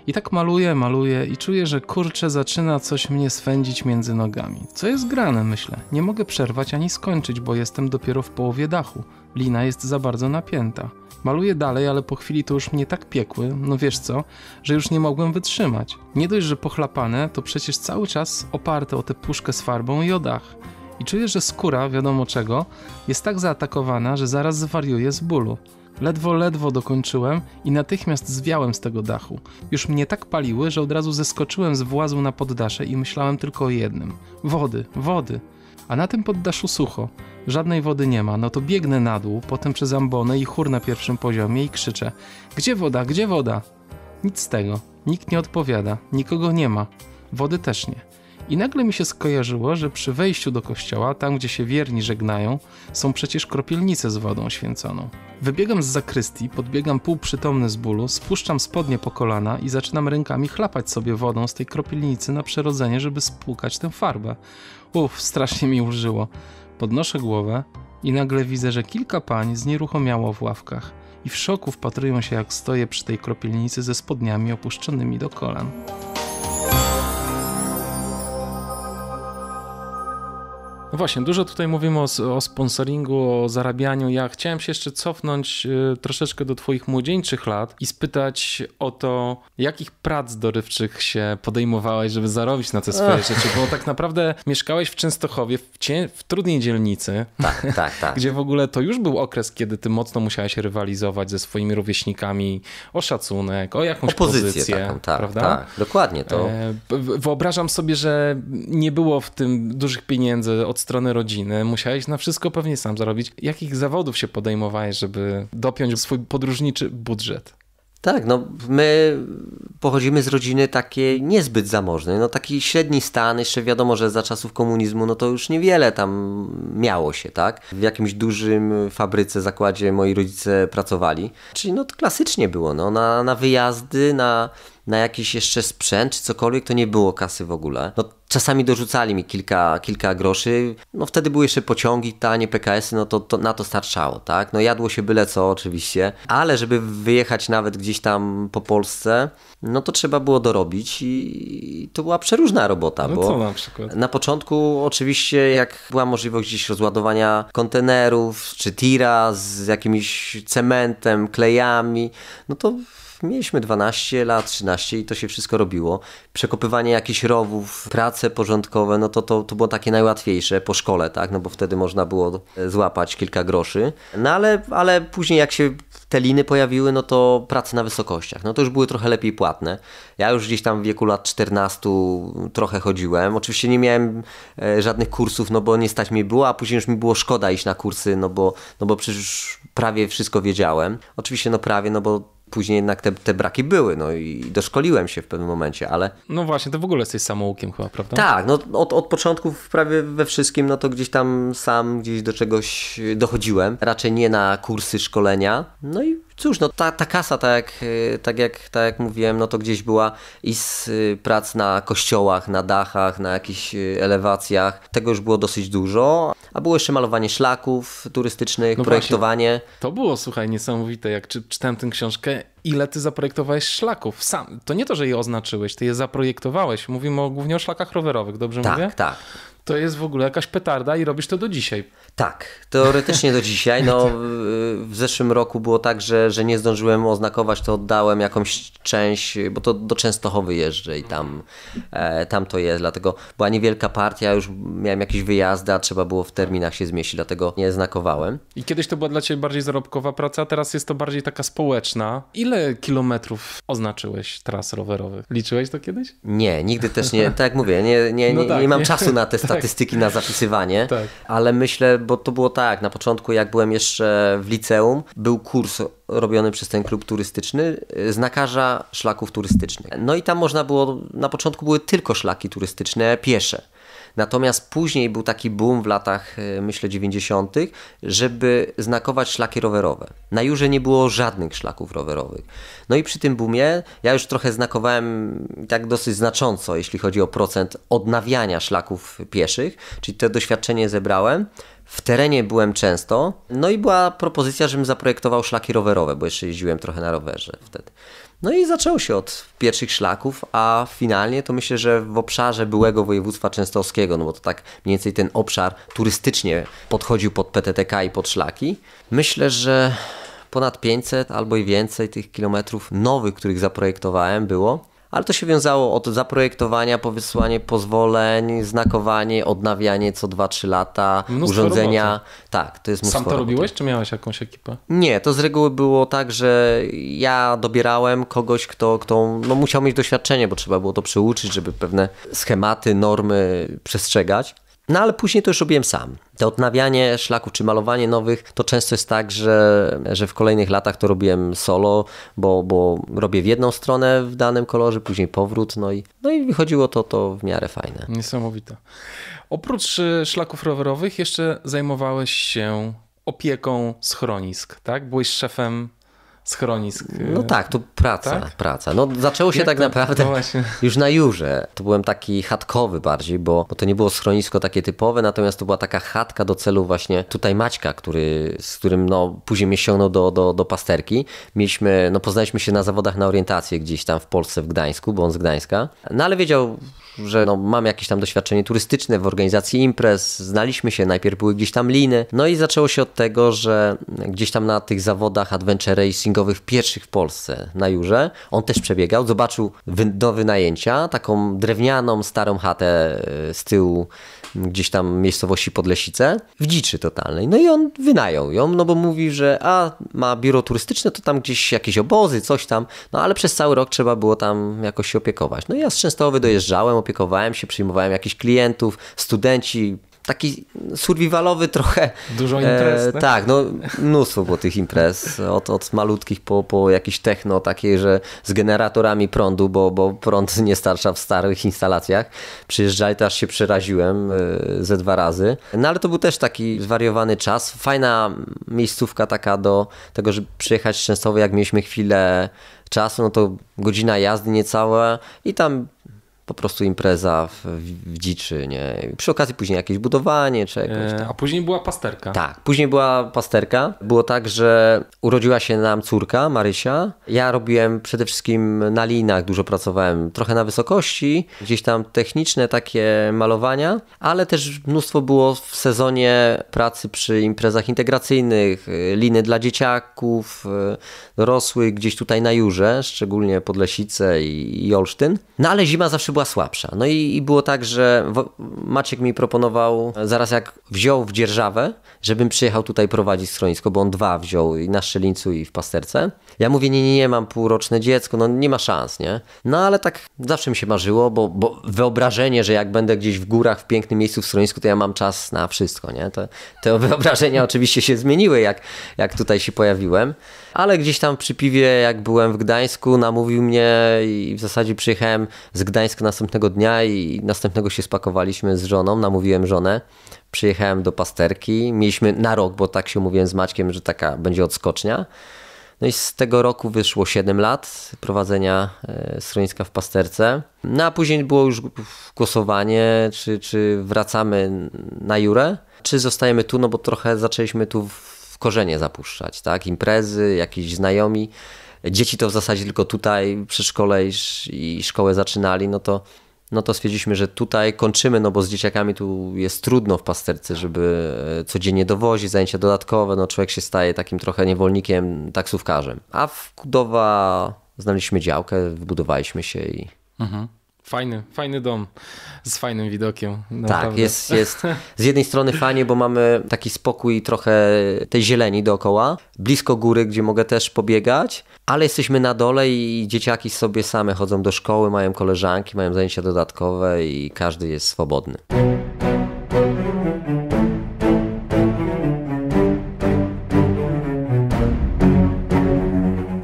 I tak maluję, maluję i czuję, że kurczę zaczyna coś mnie swędzić między nogami. Co jest grane, myślę. Nie mogę przerwać ani skończyć, bo jestem dopiero w połowie dachu. Lina jest za bardzo napięta. Maluję dalej, ale po chwili to już mnie tak piekły, no wiesz co, że już nie mogłem wytrzymać. Nie dość, że pochlapane, to przecież cały czas oparte o tę puszkę z farbą i o dach i czuję, że skóra, wiadomo czego, jest tak zaatakowana, że zaraz zwariuje z bólu. Ledwo, ledwo dokończyłem i natychmiast zwiałem z tego dachu. Już mnie tak paliły, że od razu zeskoczyłem z włazu na poddasze i myślałem tylko o jednym: wody, wody. A na tym poddaszu sucho, żadnej wody nie ma, no to biegnę na dół, potem przez ambonę i chór na pierwszym poziomie i krzyczę: Gdzie woda, gdzie woda? Nic z tego, nikt nie odpowiada, nikogo nie ma, wody też nie. I nagle mi się skojarzyło, że przy wejściu do kościoła, tam gdzie się wierni żegnają, są przecież kropielnice z wodą święconą. Wybiegam z zakrystii, podbiegam półprzytomny z bólu, spuszczam spodnie po kolana i zaczynam rękami chlapać sobie wodą z tej kropielnicy na przerodzenie, żeby spłukać tę farbę. Uff, strasznie mi ulżyło. Podnoszę głowę i nagle widzę, że kilka pań znieruchomiało w ławkach i w szoku wpatrują się jak stoję przy tej kropielnicy ze spodniami opuszczonymi do kolan. No właśnie, dużo tutaj mówimy o, o, sponsoringu, o zarabianiu. Ja chciałem się jeszcze cofnąć y, troszeczkę do Twoich młodzieńczych lat i spytać o to, jakich prac dorywczych się podejmowałeś, żeby zarobić na te swoje Ach. rzeczy, bo tak naprawdę mieszkałeś w Częstochowie, w, cie, w trudnej dzielnicy, tak, tak, tak. gdzie w ogóle to już był okres, kiedy ty mocno musiałeś rywalizować ze swoimi rówieśnikami o szacunek, o jakąś Opozycję pozycję, taką, tak, prawda? Tak, dokładnie to. E, wyobrażam sobie, że nie było w tym dużych pieniędzy od strony rodziny, musiałeś na wszystko pewnie sam zarobić. Jakich zawodów się podejmowałeś, żeby dopiąć swój podróżniczy budżet? Tak, no my pochodzimy z rodziny
takiej niezbyt zamożnej, no taki średni stan, jeszcze wiadomo, że za czasów komunizmu no to już niewiele tam miało się, tak? W jakimś dużym fabryce, zakładzie moi rodzice pracowali, czyli no to klasycznie było, no na, na wyjazdy, na na jakiś jeszcze sprzęt czy cokolwiek, to nie było kasy w ogóle. No, czasami dorzucali mi kilka, kilka groszy, no wtedy były jeszcze pociągi tanie, PKS-y, no to, to na to starczało, tak? No jadło się byle co oczywiście, ale żeby wyjechać nawet gdzieś tam po Polsce, no to trzeba było dorobić i to była przeróżna robota, no bo co na, przykład? na początku oczywiście jak była możliwość gdzieś rozładowania kontenerów, czy tira z jakimś cementem, klejami, no to mieliśmy 12 lat, 13 i to się wszystko robiło. Przekopywanie jakichś rowów, prace porządkowe, no to, to, to było takie najłatwiejsze po szkole, tak? No bo wtedy można było e, złapać kilka groszy. No ale, ale później jak się te liny pojawiły, no to prace na wysokościach, no to już były trochę lepiej płatne. Ja już gdzieś tam w wieku lat 14 trochę chodziłem. Oczywiście nie miałem e, żadnych kursów, no bo nie stać mi było, a później już mi było szkoda iść na kursy, no bo, no bo przecież prawie wszystko wiedziałem. Oczywiście no prawie, no bo później jednak te, te, braki były, no i doszkoliłem się w pewnym momencie, ale...
No właśnie, to w ogóle jesteś samoukiem chyba, prawda? Tak, no od, od początku prawie we wszystkim,
no to gdzieś tam sam gdzieś do czegoś dochodziłem, raczej nie na kursy szkolenia, no i cóż, no ta, ta kasa, tak, y, tak, jak, tak jak mówiłem, no to gdzieś była i z y, prac na kościołach, na dachach, na jakichś y, elewacjach. Tego już było dosyć
dużo, a było jeszcze malowanie szlaków turystycznych, no projektowanie. Właśnie. To było, słuchaj, niesamowite, jak czytałem tę książkę, ile ty zaprojektowałeś szlaków sam. To nie to, że je oznaczyłeś, ty je zaprojektowałeś. Mówimy o, głównie o szlakach rowerowych, dobrze tak, mówię? Tak, tak to jest w ogóle jakaś petarda i robisz to do dzisiaj. Tak, teoretycznie do dzisiaj. No,
w zeszłym roku było tak, że, że nie zdążyłem oznakować, to oddałem jakąś część, bo to do Częstochowy jeżdżę i tam, e, tam to jest, dlatego była niewielka partia, już miałem jakieś wyjazdy, a trzeba było w terminach się zmieścić, dlatego nie znakowałem.
I kiedyś to była dla Ciebie bardziej zarobkowa praca, teraz jest to bardziej taka społeczna. Ile kilometrów oznaczyłeś tras rowerowych? Liczyłeś to kiedyś?
Nie, nigdy też nie, tak jak mówię, nie, nie, no nie, no tak, nie mam nie. czasu na testowanie statystyki na zapisywanie, tak. ale myślę, bo to było tak, na początku jak byłem jeszcze w liceum, był kurs robiony przez ten klub turystyczny y, znakarza szlaków turystycznych. No i tam można było, na początku były tylko szlaki turystyczne, piesze. Natomiast później był taki boom w latach, y, myślę, 90., żeby znakować szlaki rowerowe. Na Jurze nie było żadnych szlaków rowerowych. No i przy tym boomie ja już trochę znakowałem tak dosyć znacząco, jeśli chodzi o procent odnawiania szlaków pieszych, czyli to doświadczenie zebrałem. W terenie byłem często, no i była propozycja, żebym zaprojektował szlaki rowerowe, bo jeszcze jeździłem trochę na rowerze wtedy. No i zaczęło się od pierwszych szlaków, a finalnie to myślę, że w obszarze byłego województwa częstochowskiego, no bo to tak mniej więcej ten obszar turystycznie podchodził pod PTTK i pod szlaki. Myślę, że ponad 500 albo i więcej tych kilometrów nowych, których zaprojektowałem było ale to się wiązało od zaprojektowania, po wysłanie pozwoleń, znakowanie, odnawianie co 2-3 lata, mnóstwo urządzenia. Roboty. Tak, to jest mnóstwo. Sam to roboty.
robiłeś, czy miałeś jakąś ekipę?
Nie, to z reguły było tak, że ja dobierałem kogoś, kto, kto no, musiał mieć doświadczenie, bo trzeba było to przyuczyć, żeby pewne schematy, normy przestrzegać. No ale później to już robiłem sam. Te odnawianie szlaków czy malowanie nowych to często jest tak, że, że w kolejnych latach to robiłem solo, bo, bo robię w jedną stronę w danym kolorze, później powrót,
no i, no i wychodziło to, to w miarę fajne. Niesamowite. Oprócz e, szlaków rowerowych jeszcze zajmowałeś się opieką schronisk, tak? Byłeś szefem schronisk. No y, tak, to praca, tak? praca. No zaczęło się Jak tak to, naprawdę to no
już na Jurze. To byłem taki chatkowy bardziej, bo, bo to nie było schronisko takie typowe, natomiast to była taka chatka do celu właśnie tutaj Maćka, który, z którym no, później mnie ściągnął do, do, do pasterki. Mieliśmy, no poznaliśmy się na zawodach na orientację gdzieś tam w Polsce, w Gdańsku, bo on z Gdańska. No ale wiedział, że no, mam jakieś tam doświadczenie turystyczne w organizacji imprez, znaliśmy się, najpierw były gdzieś tam liny. No i zaczęło się od tego, że gdzieś tam na tych zawodach Adventure Racing pierwszych w Polsce na Jurze. On też przebiegał, zobaczył do wynajęcia taką drewnianą, starą chatę e, z tyłu gdzieś tam miejscowości Podlesice, w dziczy totalnej. No i on wynajął ją, no bo mówi, że a, ma biuro turystyczne, to tam gdzieś jakieś obozy, coś tam, no ale przez cały rok trzeba było tam jakoś się opiekować. No i ja z Częstochowy dojeżdżałem, opiekowałem się, przyjmowałem jakichś klientów, studenci, taki survivalowy trochę.
Dużo e, imprez. E,
tak? no mnóstwo było tych imprez, od, od malutkich po, po jakieś techno takie, że z generatorami prądu, bo, bo prąd nie starcza w starych instalacjach. Przyjeżdżali, to aż się przeraziłem e, ze dwa razy. No ale to był też taki zwariowany czas. Fajna miejscówka taka do tego, żeby przyjechać z Częstowy, jak mieliśmy chwilę czasu, no to godzina jazdy niecała i tam po prostu impreza w, w dziczy, nie? Przy okazji później jakieś budowanie czy jakoś
e, tam. A później była pasterka. Tak,
później była pasterka. Było tak, że urodziła się nam córka, Marysia. Ja robiłem przede wszystkim na linach, dużo pracowałem, trochę na wysokości, gdzieś tam techniczne takie malowania, ale też mnóstwo było w sezonie pracy przy imprezach integracyjnych, e, liny dla dzieciaków, e, dorosłych, gdzieś tutaj na Jurze, szczególnie Podlesice i, i Olsztyn. No ale zima zawsze była słabsza. No i, i było tak, że Maciek mi proponował, zaraz jak wziął w dzierżawę, żebym przyjechał tutaj prowadzić schronisko, bo on dwa wziął i na Szczelincu i w Pasterce. Ja mówię, nie, nie, nie, mam półroczne dziecko, no nie ma szans, nie? No ale tak zawsze mi się marzyło, bo, bo wyobrażenie, że jak będę gdzieś w górach, w pięknym miejscu w schronisku, to ja mam czas na wszystko, nie? Te, te wyobrażenia oczywiście się zmieniły, jak, jak tutaj się pojawiłem ale gdzieś tam przy piwie, jak byłem w Gdańsku, namówił mnie i w zasadzie przyjechałem z Gdańska następnego dnia i następnego się spakowaliśmy z żoną, namówiłem żonę. Przyjechałem do pasterki, mieliśmy na rok, bo tak się mówiłem z Maćkiem, że taka będzie odskocznia. No i z tego roku wyszło 7 lat prowadzenia e, schroniska w pasterce. No a później było już głosowanie, czy, czy wracamy na Jurę, czy zostajemy tu, no bo trochę zaczęliśmy tu w korzenie zapuszczać, tak? Imprezy, jakiś znajomi. Dzieci to w zasadzie tylko tutaj przy szkole i szkołę zaczynali, no to, no to stwierdziliśmy, że tutaj kończymy, no bo z dzieciakami tu jest trudno w pasterce, żeby e, codziennie dowozić, zajęcia dodatkowe, no człowiek się staje takim trochę niewolnikiem, taksówkarzem.
A w Kudowa
znaleźliśmy działkę, wybudowaliśmy się i...
Mhm. Fajny, fajny dom z fajnym widokiem. Tak, naprawdę. Tak, jest, jest.
Z jednej strony fajnie, bo mamy taki spokój trochę tej zieleni dookoła, blisko góry, gdzie mogę też pobiegać, ale jesteśmy na dole i dzieciaki sobie same chodzą do szkoły, mają koleżanki, mają zajęcia dodatkowe i każdy jest swobodny.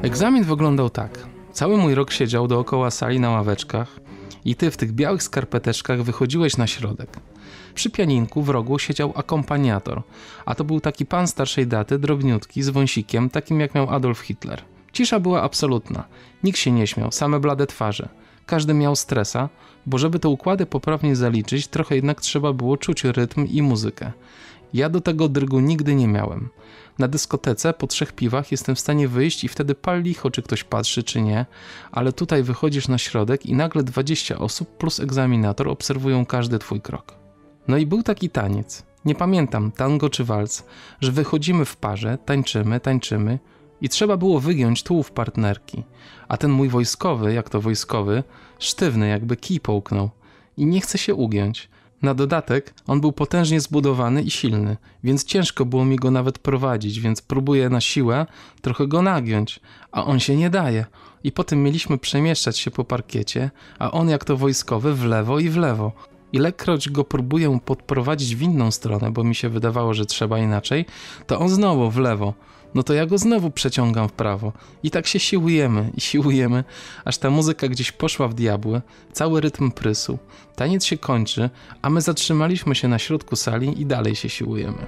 Egzamin wyglądał tak. Cały mój rok siedział dookoła sali na ławeczkach, i ty w tych białych skarpeteczkach wychodziłeś na środek. Przy pianinku w rogu siedział akompaniator, a to był taki pan starszej daty, drobniutki, z wąsikiem, takim jak miał Adolf Hitler. Cisza była absolutna, nikt się nie śmiał, same blade twarze. Każdy miał stresa, bo żeby te układy poprawnie zaliczyć, trochę jednak trzeba było czuć rytm i muzykę. Ja do tego drgu nigdy nie miałem. Na dyskotece po trzech piwach jestem w stanie wyjść i wtedy pal licho, czy ktoś patrzy, czy nie, ale tutaj wychodzisz na środek i nagle 20 osób plus egzaminator obserwują każdy twój krok. No i był taki taniec. Nie pamiętam, tango czy walc, że wychodzimy w parze, tańczymy, tańczymy i trzeba było wygiąć tułów partnerki. A ten mój wojskowy, jak to wojskowy, sztywny, jakby kij połknął. I nie chce się ugiąć. Na dodatek, on był potężnie zbudowany i silny, więc ciężko było mi go nawet prowadzić, więc próbuję na siłę trochę go nagiąć, a on się nie daje. I potem mieliśmy przemieszczać się po parkiecie, a on jak to wojskowy w lewo i w lewo. Ilekroć go próbuję podprowadzić w inną stronę, bo mi się wydawało, że trzeba inaczej, to on znowu w lewo no to ja go znowu przeciągam w prawo. I tak się siłujemy i siłujemy, aż ta muzyka gdzieś poszła w diabły, cały rytm prysł. Taniec się kończy, a my zatrzymaliśmy się na środku sali i dalej się siłujemy.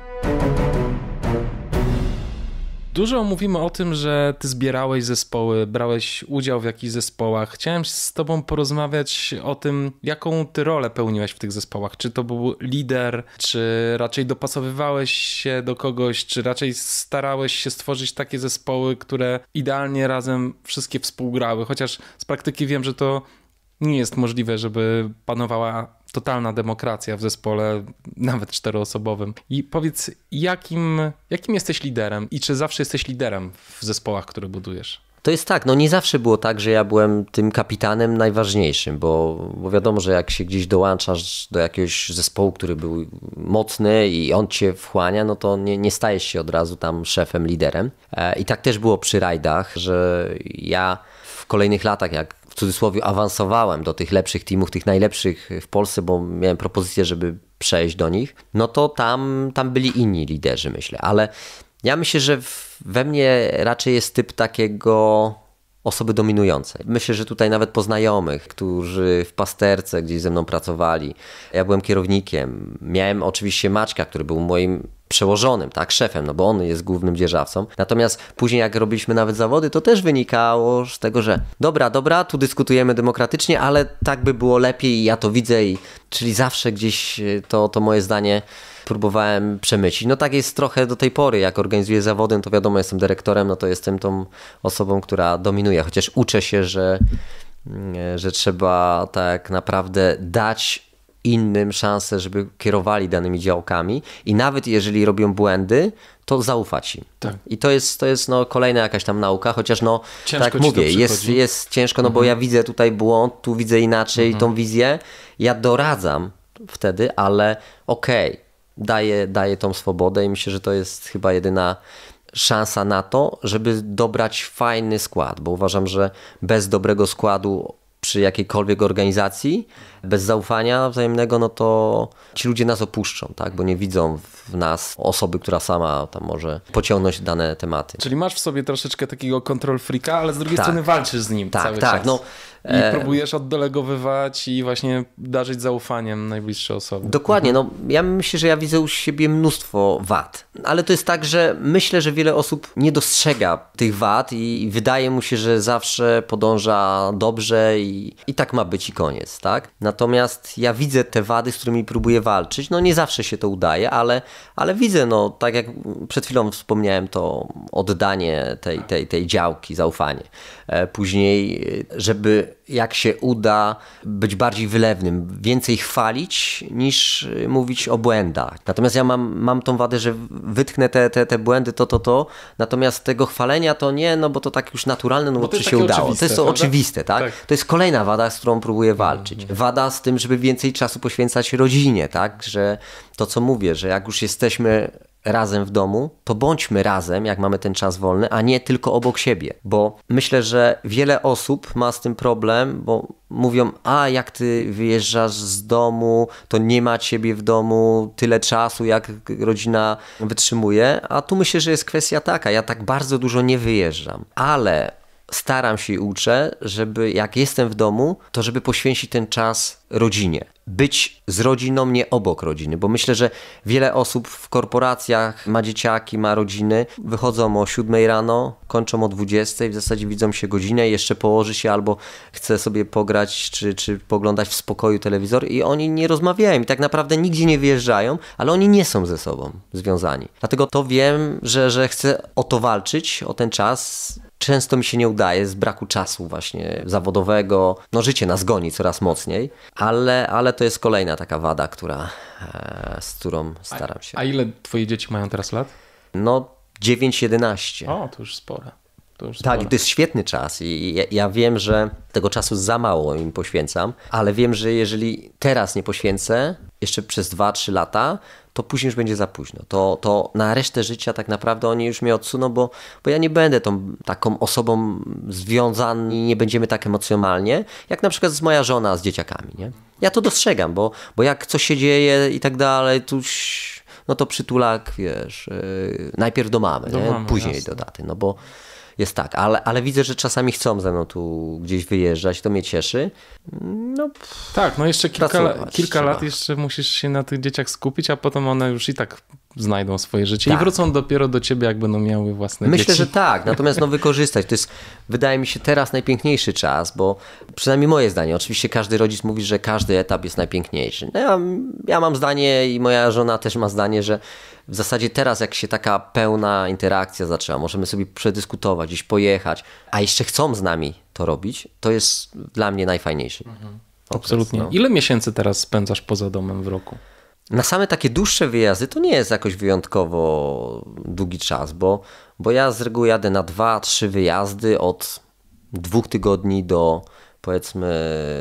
Dużo mówimy o tym, że ty zbierałeś zespoły, brałeś udział w jakichś zespołach. Chciałem z tobą porozmawiać o tym, jaką ty rolę pełniłeś w tych zespołach. Czy to był lider, czy raczej dopasowywałeś się do kogoś, czy raczej starałeś się stworzyć takie zespoły, które idealnie razem wszystkie współgrały. Chociaż z praktyki wiem, że to nie jest możliwe, żeby panowała totalna demokracja w zespole, nawet czteroosobowym. I powiedz, jakim, jakim jesteś liderem i czy zawsze jesteś liderem w zespołach, które budujesz?
To jest tak, no nie zawsze było tak, że ja byłem tym kapitanem najważniejszym, bo, bo wiadomo, że jak się gdzieś dołączasz do jakiegoś zespołu, który był mocny i on cię wchłania, no to nie, nie stajesz się od razu tam szefem, liderem. E, I tak też było przy rajdach, że ja w kolejnych latach, jak w cudzysłowie awansowałem do tych lepszych teamów, tych najlepszych w Polsce, bo miałem propozycję, żeby przejść do nich, no to tam, tam byli inni liderzy, myślę. Ale ja myślę, że we mnie raczej jest typ takiego osoby dominującej. Myślę, że tutaj nawet poznajomych, którzy w pasterce gdzieś ze mną pracowali. Ja byłem kierownikiem. Miałem oczywiście Maćka, który był moim przełożonym, tak, szefem, no bo on jest głównym dzierżawcą. Natomiast później jak robiliśmy nawet zawody, to też wynikało z tego, że dobra, dobra, tu dyskutujemy demokratycznie, ale tak by było lepiej ja to widzę i czyli zawsze gdzieś e, to, to moje zdanie próbowałem przemycić. No tak jest trochę do tej pory, jak organizuję zawody, no to wiadomo, jestem dyrektorem, no to jestem tą osobą, która dominuje, chociaż uczę się, że mm, e, że trzeba tak naprawdę dać innym szansę, żeby kierowali danymi działkami i nawet jeżeli robią błędy, to zaufać im. Tak. I to jest, to jest no, kolejna jakaś tam nauka, chociaż no, ciężko tak mówię, jest, jest ciężko, no mhm. bo ja widzę tutaj błąd, tu widzę inaczej mhm. tą wizję. Ja doradzam wtedy, ale okej, okay, daję, daję tą swobodę i myślę, że to jest chyba jedyna szansa na to, żeby dobrać fajny skład, bo uważam, że bez dobrego składu przy jakiejkolwiek organizacji, bez zaufania wzajemnego, no to ci ludzie nas opuszczą, tak? bo nie widzą w nas osoby, która sama tam może pociągnąć dane tematy.
Czyli masz w sobie troszeczkę takiego kontrol freaka, ale z drugiej tak. strony walczysz z nim tak, cały tak. czas. Tak, no i e, próbujesz oddelegowywać i właśnie darzyć zaufaniem najbliższe osoby. Dokładnie, mhm. no ja myślę, że ja widzę u
siebie mnóstwo wad, ale to jest tak, że myślę, że wiele osób nie dostrzega tych wad i, i wydaje mu się, że zawsze podąża dobrze i, i tak ma być i koniec, tak? Natomiast ja widzę te wady, z którymi próbuję walczyć, no nie zawsze się to udaje, ale, ale widzę, no tak jak przed chwilą wspomniałem to oddanie tej, tej, tej działki, zaufanie. E, później, żeby jak się uda być bardziej wylewnym, więcej chwalić niż mówić o błędach. Natomiast ja mam, mam tą wadę, że wytknę te, te, te błędy, to, to, to, natomiast tego chwalenia to nie, no bo to tak już naturalne, no bo, bo się udało. To jest oczywiste, tak? tak? To jest kolejna wada, z którą próbuję mhm, walczyć. Mhm. Wada z tym, żeby więcej czasu poświęcać rodzinie, tak? Że to, co mówię, że jak już jesteśmy razem w domu, to bądźmy razem, jak mamy ten czas wolny, a nie tylko obok siebie, bo myślę, że wiele osób ma z tym problem, bo mówią, a jak ty wyjeżdżasz z domu, to nie ma ciebie w domu tyle czasu, jak rodzina wytrzymuje, a tu myślę, że jest kwestia taka, ja tak bardzo dużo nie wyjeżdżam, ale staram się i uczę, żeby jak jestem w domu, to żeby poświęcić ten czas rodzinie. Być z rodziną, nie obok rodziny, bo myślę, że wiele osób w korporacjach ma dzieciaki, ma rodziny, wychodzą o 7 rano, kończą o 20, w zasadzie widzą się godzinę, jeszcze położy się albo chce sobie pograć czy, czy poglądać w spokoju telewizor i oni nie rozmawiają i tak naprawdę nigdzie nie wyjeżdżają, ale oni nie są ze sobą związani. Dlatego to wiem, że, że chcę o to walczyć, o ten czas, często mi się nie udaje z braku czasu właśnie zawodowego. No życie nas goni coraz mocniej, ale, ale to jest kolejna taka wada, która, e, z którą staram się. A, a ile twoje dzieci mają teraz lat? No 9-11. O, to już spore. tak, to jest świetny czas i ja, ja, wiem, że tego czasu za mało im poświęcam, ale wiem, że jeżeli teraz nie poświęcę, jeszcze przez 2-3 lata, to później już będzie za późno. To, to na resztę życia tak naprawdę oni już mnie odsuną, bo, bo ja nie będę tą taką osobą związany, nie będziemy tak emocjonalnie, jak na przykład z moja żona z dzieciakami. Nie? Ja to dostrzegam, bo, bo jak coś się dzieje i tak dalej, tuś, no to przytulak, wiesz, yy, najpierw do mamy, do mamy później jasne. do daty, no bo jest tak, ale, ale widzę, że czasami chcą ze mną tu gdzieś wyjeżdżać, to mnie cieszy. No,
pff, tak, no jeszcze kilka, kilka lat jeszcze musisz się na tych dzieciach skupić, a potem one już i tak znajdą swoje życie tak. i wrócą dopiero do ciebie, jak będą miały własne Myślę, dzieci. Myślę, że tak, natomiast no
wykorzystać. To jest, wydaje mi się, teraz najpiękniejszy czas, bo przynajmniej moje zdanie, oczywiście każdy rodzic mówi, że każdy etap jest najpiękniejszy. No ja, ja mam zdanie i moja żona też ma zdanie, że w zasadzie teraz, jak się taka pełna interakcja zaczęła, możemy sobie przedyskutować, gdzieś pojechać, a jeszcze chcą z nami to robić, to jest dla mnie najfajniejszy. Mhm.
Okres, Absolutnie. No. Ile miesięcy teraz spędzasz poza domem w roku? na same takie dłuższe wyjazdy to
nie jest jakoś wyjątkowo długi czas, bo, bo ja z reguły jadę na 2-3 wyjazdy od dwóch tygodni do powiedzmy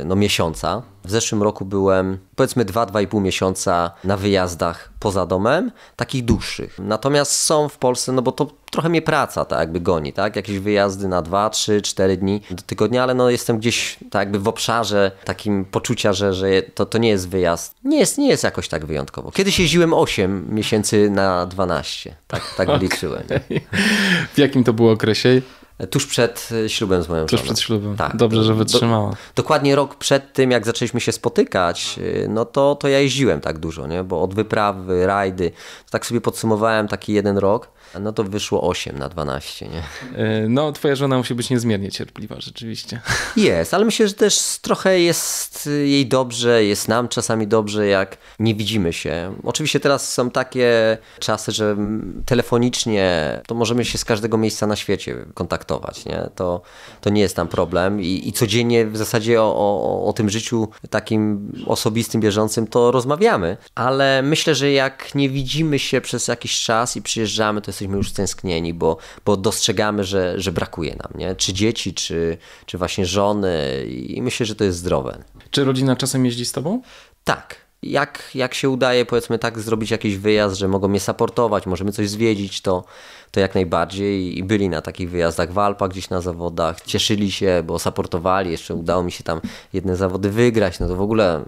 no miesiąca. W zeszłym roku byłem powiedzmy 2-2,5 miesiąca na wyjazdach poza domem, takich dłuższych. Natomiast są w Polsce, no bo to trochę mnie praca tak jakby goni, tak? Jakieś wyjazdy na 2, 3, 4 dni do tygodnia, ale no jestem gdzieś tak jakby w obszarze takim poczucia, że, że to, to nie jest wyjazd. Nie jest, nie jest jakoś tak wyjątkowo. Kiedyś jeździłem 8 miesięcy na 12, tak, tak liczyłem. W jakim to było okresie? Tuż przed e, ślubem z moją Tuż przed ślubem. Tak. Dobrze, że wytrzymała. Do, dokładnie rok przed tym, jak zaczęliśmy się spotykać, e, no to, to ja jeździłem tak dużo, nie? bo od wyprawy, rajdy, tak sobie podsumowałem taki jeden rok. No to wyszło 8 na 12, nie?
E, no, twoja żona musi być niezmiernie cierpliwa, rzeczywiście.
Jest, ale myślę, że też trochę jest jej dobrze, jest nam czasami dobrze, jak nie widzimy się. Oczywiście teraz są takie czasy, że telefonicznie to możemy się z każdego miejsca na świecie kontaktować, nie? To, to nie jest tam problem i, i codziennie w zasadzie o, o, o tym życiu takim osobistym, bieżącym to rozmawiamy, ale myślę, że jak nie widzimy się przez jakiś czas i przyjeżdżamy, to jest jesteśmy już stęsknieni, bo, bo dostrzegamy, że, że brakuje nam, nie? Czy dzieci, czy, czy właśnie żony i myślę, że to jest zdrowe.
Czy rodzina czasem jeździ z tobą? Tak,
jak, jak się udaje, powiedzmy tak, zrobić jakiś wyjazd, że mogą mnie saportować, możemy coś zwiedzić, to, to jak najbardziej i byli na takich wyjazdach w Alpach gdzieś na zawodach, cieszyli się, bo supportowali, jeszcze udało mi się tam jedne zawody wygrać, no to w ogóle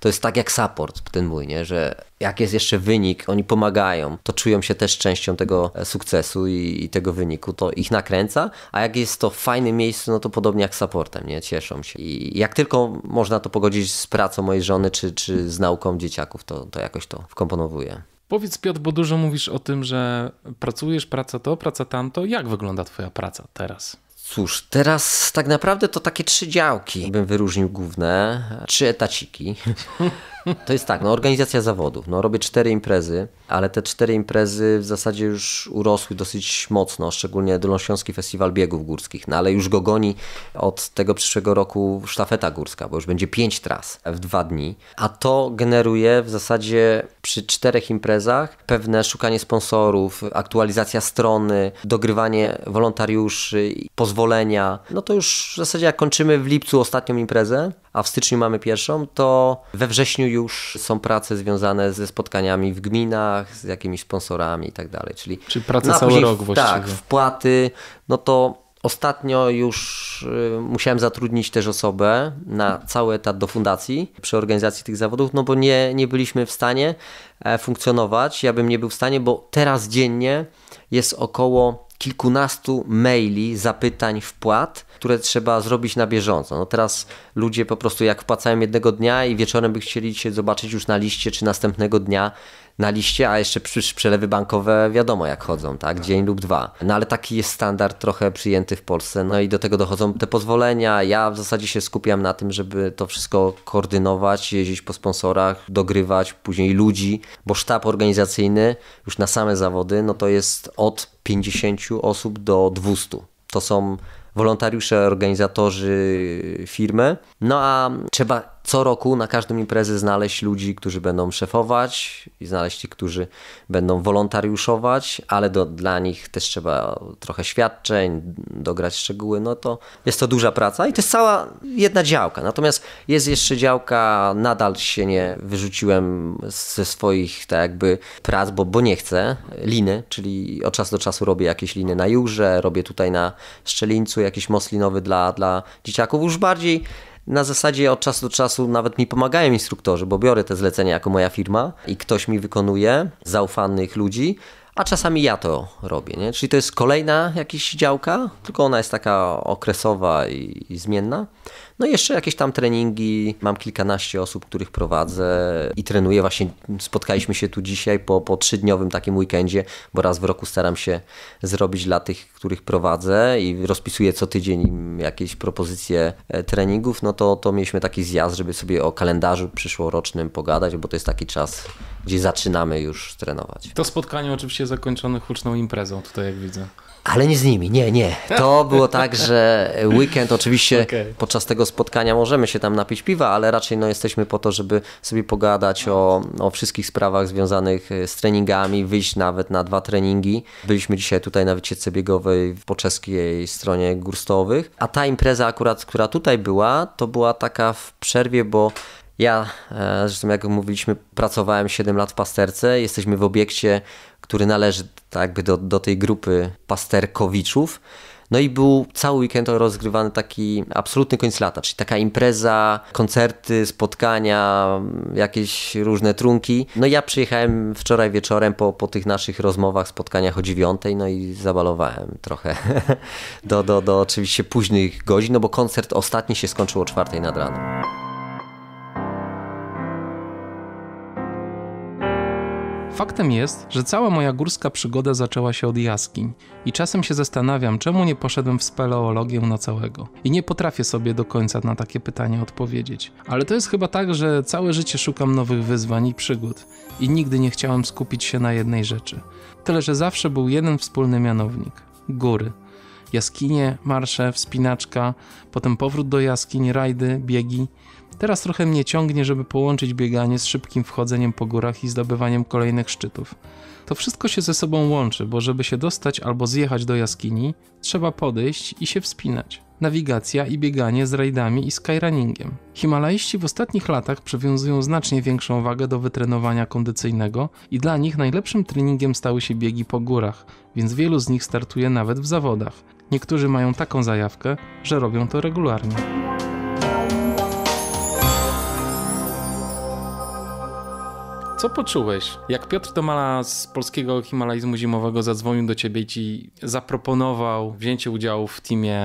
to jest tak jak support ten mój, nie? że jak jest jeszcze wynik, oni pomagają, to czują się też częścią tego e, sukcesu i, i, tego wyniku, to ich nakręca, a jak jest to w fajnym miejscu, no to podobnie jak supportem, nie? Cieszą się. I jak tylko można to pogodzić z pracą mojej żony, czy, czy z nauką dzieciaków, to, to jakoś to wkomponowuje.
Powiedz Piotr, bo dużo mówisz o tym, że pracujesz, praca to, praca tamto. Jak wygląda twoja praca teraz?
Cóż, teraz tak naprawdę to takie trzy działki bym wyróżnił główne, trzy etaciki. To jest tak, no organizacja zawodów. No, robię cztery imprezy, ale te cztery imprezy w zasadzie już urosły dosyć mocno, szczególnie Dolnośląski Festiwal Biegów Górskich, no ale już go goni od tego przyszłego roku sztafeta górska, bo już będzie pięć tras w dwa dni, a to generuje w zasadzie przy czterech imprezach pewne szukanie sponsorów, aktualizacja strony, dogrywanie wolontariuszy, pozwolenia. No to już w zasadzie jak kończymy w lipcu ostatnią imprezę, a w styczniu mamy pierwszą, to we wrześniu już są prace związane ze spotkaniami w gminach, z jakimiś sponsorami i tak dalej. Czyli, Czyli praca no, cały rok właściwie. Tak, wpłaty, no to Ostatnio już y, musiałem zatrudnić też osobę na cały etat do fundacji przy organizacji tych zawodów, no bo nie, nie byliśmy w stanie e, funkcjonować. Ja bym nie był w stanie, bo teraz dziennie jest około kilkunastu maili, zapytań, wpłat, które trzeba zrobić na bieżąco. No teraz ludzie po prostu jak wpłacają jednego dnia i wieczorem by chcieli się zobaczyć już na liście, czy następnego dnia na liście, a jeszcze przecież przelewy bankowe wiadomo jak chodzą, tak? tak? Dzień lub dwa. No ale taki jest standard trochę przyjęty w Polsce, no i do tego dochodzą te pozwolenia. Ja w zasadzie się skupiam na tym, żeby to wszystko koordynować, jeździć po sponsorach, dogrywać później ludzi, bo sztab organizacyjny już na same zawody, no to jest od 50 osób do 200. To są wolontariusze, organizatorzy firmy. No a trzeba co roku na każdą imprezę znaleźć ludzi, którzy będą szefować i znaleźć ci, którzy będą wolontariuszować, ale do, dla nich też trzeba trochę świadczeń, dograć szczegóły, no to jest to duża praca i to jest cała jedna działka. Natomiast jest jeszcze działka, nadal się nie wyrzuciłem ze swoich tak jakby prac, bo, bo nie chcę, liny, czyli od czasu do czasu robię jakieś liny na jurze, robię tutaj na szczelińcu jakiś moslinowy dla, dla dzieciaków, już bardziej na zasadzie od czasu do czasu nawet mi pomagają instruktorzy, bo biorę te zlecenia jako moja firma i ktoś mi wykonuje, zaufanych ludzi, a czasami ja to robię. Nie? Czyli to jest kolejna jakaś działka, tylko ona jest taka okresowa i, i zmienna. No i jeszcze jakieś tam treningi. Mam kilkanaście osób, których prowadzę i trenuję. Właśnie spotkaliśmy się tu dzisiaj po, po trzydniowym takim weekendzie, bo raz w roku staram się zrobić dla tych, których prowadzę i rozpisuję co tydzień jakieś propozycje e, treningów. No to, to mieliśmy taki zjazd, żeby sobie o kalendarzu przyszłorocznym pogadać, bo to jest taki czas, gdzie zaczynamy już trenować.
To spotkanie oczywiście zakończone huczną imprezą, tutaj jak widzę. Ale nie z nimi, nie, nie. To było tak, że
weekend oczywiście okay. podczas tego spotkania możemy się tam napić piwa, ale raczej no, jesteśmy po to, żeby sobie pogadać o, o wszystkich sprawach związanych e, z treningami, wyjść nawet na dwa treningi. Byliśmy dzisiaj tutaj na wycieczce biegowej po czeskiej stronie górstowych, a ta impreza akurat, która tutaj była, to była taka w przerwie, bo ja, e, zresztą jak mówiliśmy, pracowałem 7 lat w pasterce, jesteśmy w obiekcie, który należy tak jakby do, do tej grupy pasterkowiczów. No i był cały weekend rozgrywany taki absolutny koniec lata, czyli taka impreza, koncerty, spotkania, jakieś różne trunki. No ja przyjechałem wczoraj wieczorem po, po tych naszych rozmowach, spotkaniach o dziewiątej, no i zabalowałem trochę do, do, do oczywiście późnych godzin, no bo koncert ostatni się skończył o czwartej nad ranem.
Faktem jest, że cała moja górska przygoda zaczęła się od jaskiń i czasem się zastanawiam, czemu nie poszedłem w speleologię na całego. I nie potrafię sobie do końca na takie pytanie odpowiedzieć. Ale to jest chyba tak, że całe życie szukam nowych wyzwań i przygód i nigdy nie chciałem skupić się na jednej rzeczy. Tyle, że zawsze był jeden wspólny mianownik góry. Jaskinie, marsze, wspinaczka, potem powrót do jaskiń, rajdy, biegi Teraz trochę mnie ciągnie, żeby połączyć bieganie z szybkim wchodzeniem po górach i zdobywaniem kolejnych szczytów. To wszystko się ze sobą łączy, bo żeby się dostać albo zjechać do jaskini, trzeba podejść i się wspinać. Nawigacja i bieganie z rajdami i skyrunningiem. Himalaiści w ostatnich latach przywiązują znacznie większą wagę do wytrenowania kondycyjnego i dla nich najlepszym treningiem stały się biegi po górach, więc wielu z nich startuje nawet w zawodach. Niektórzy mają taką zajawkę, że robią to regularnie. Co poczułeś, jak Piotr Domala z polskiego Himalajzmu Zimowego zadzwonił do ciebie i ci zaproponował wzięcie udziału w teamie,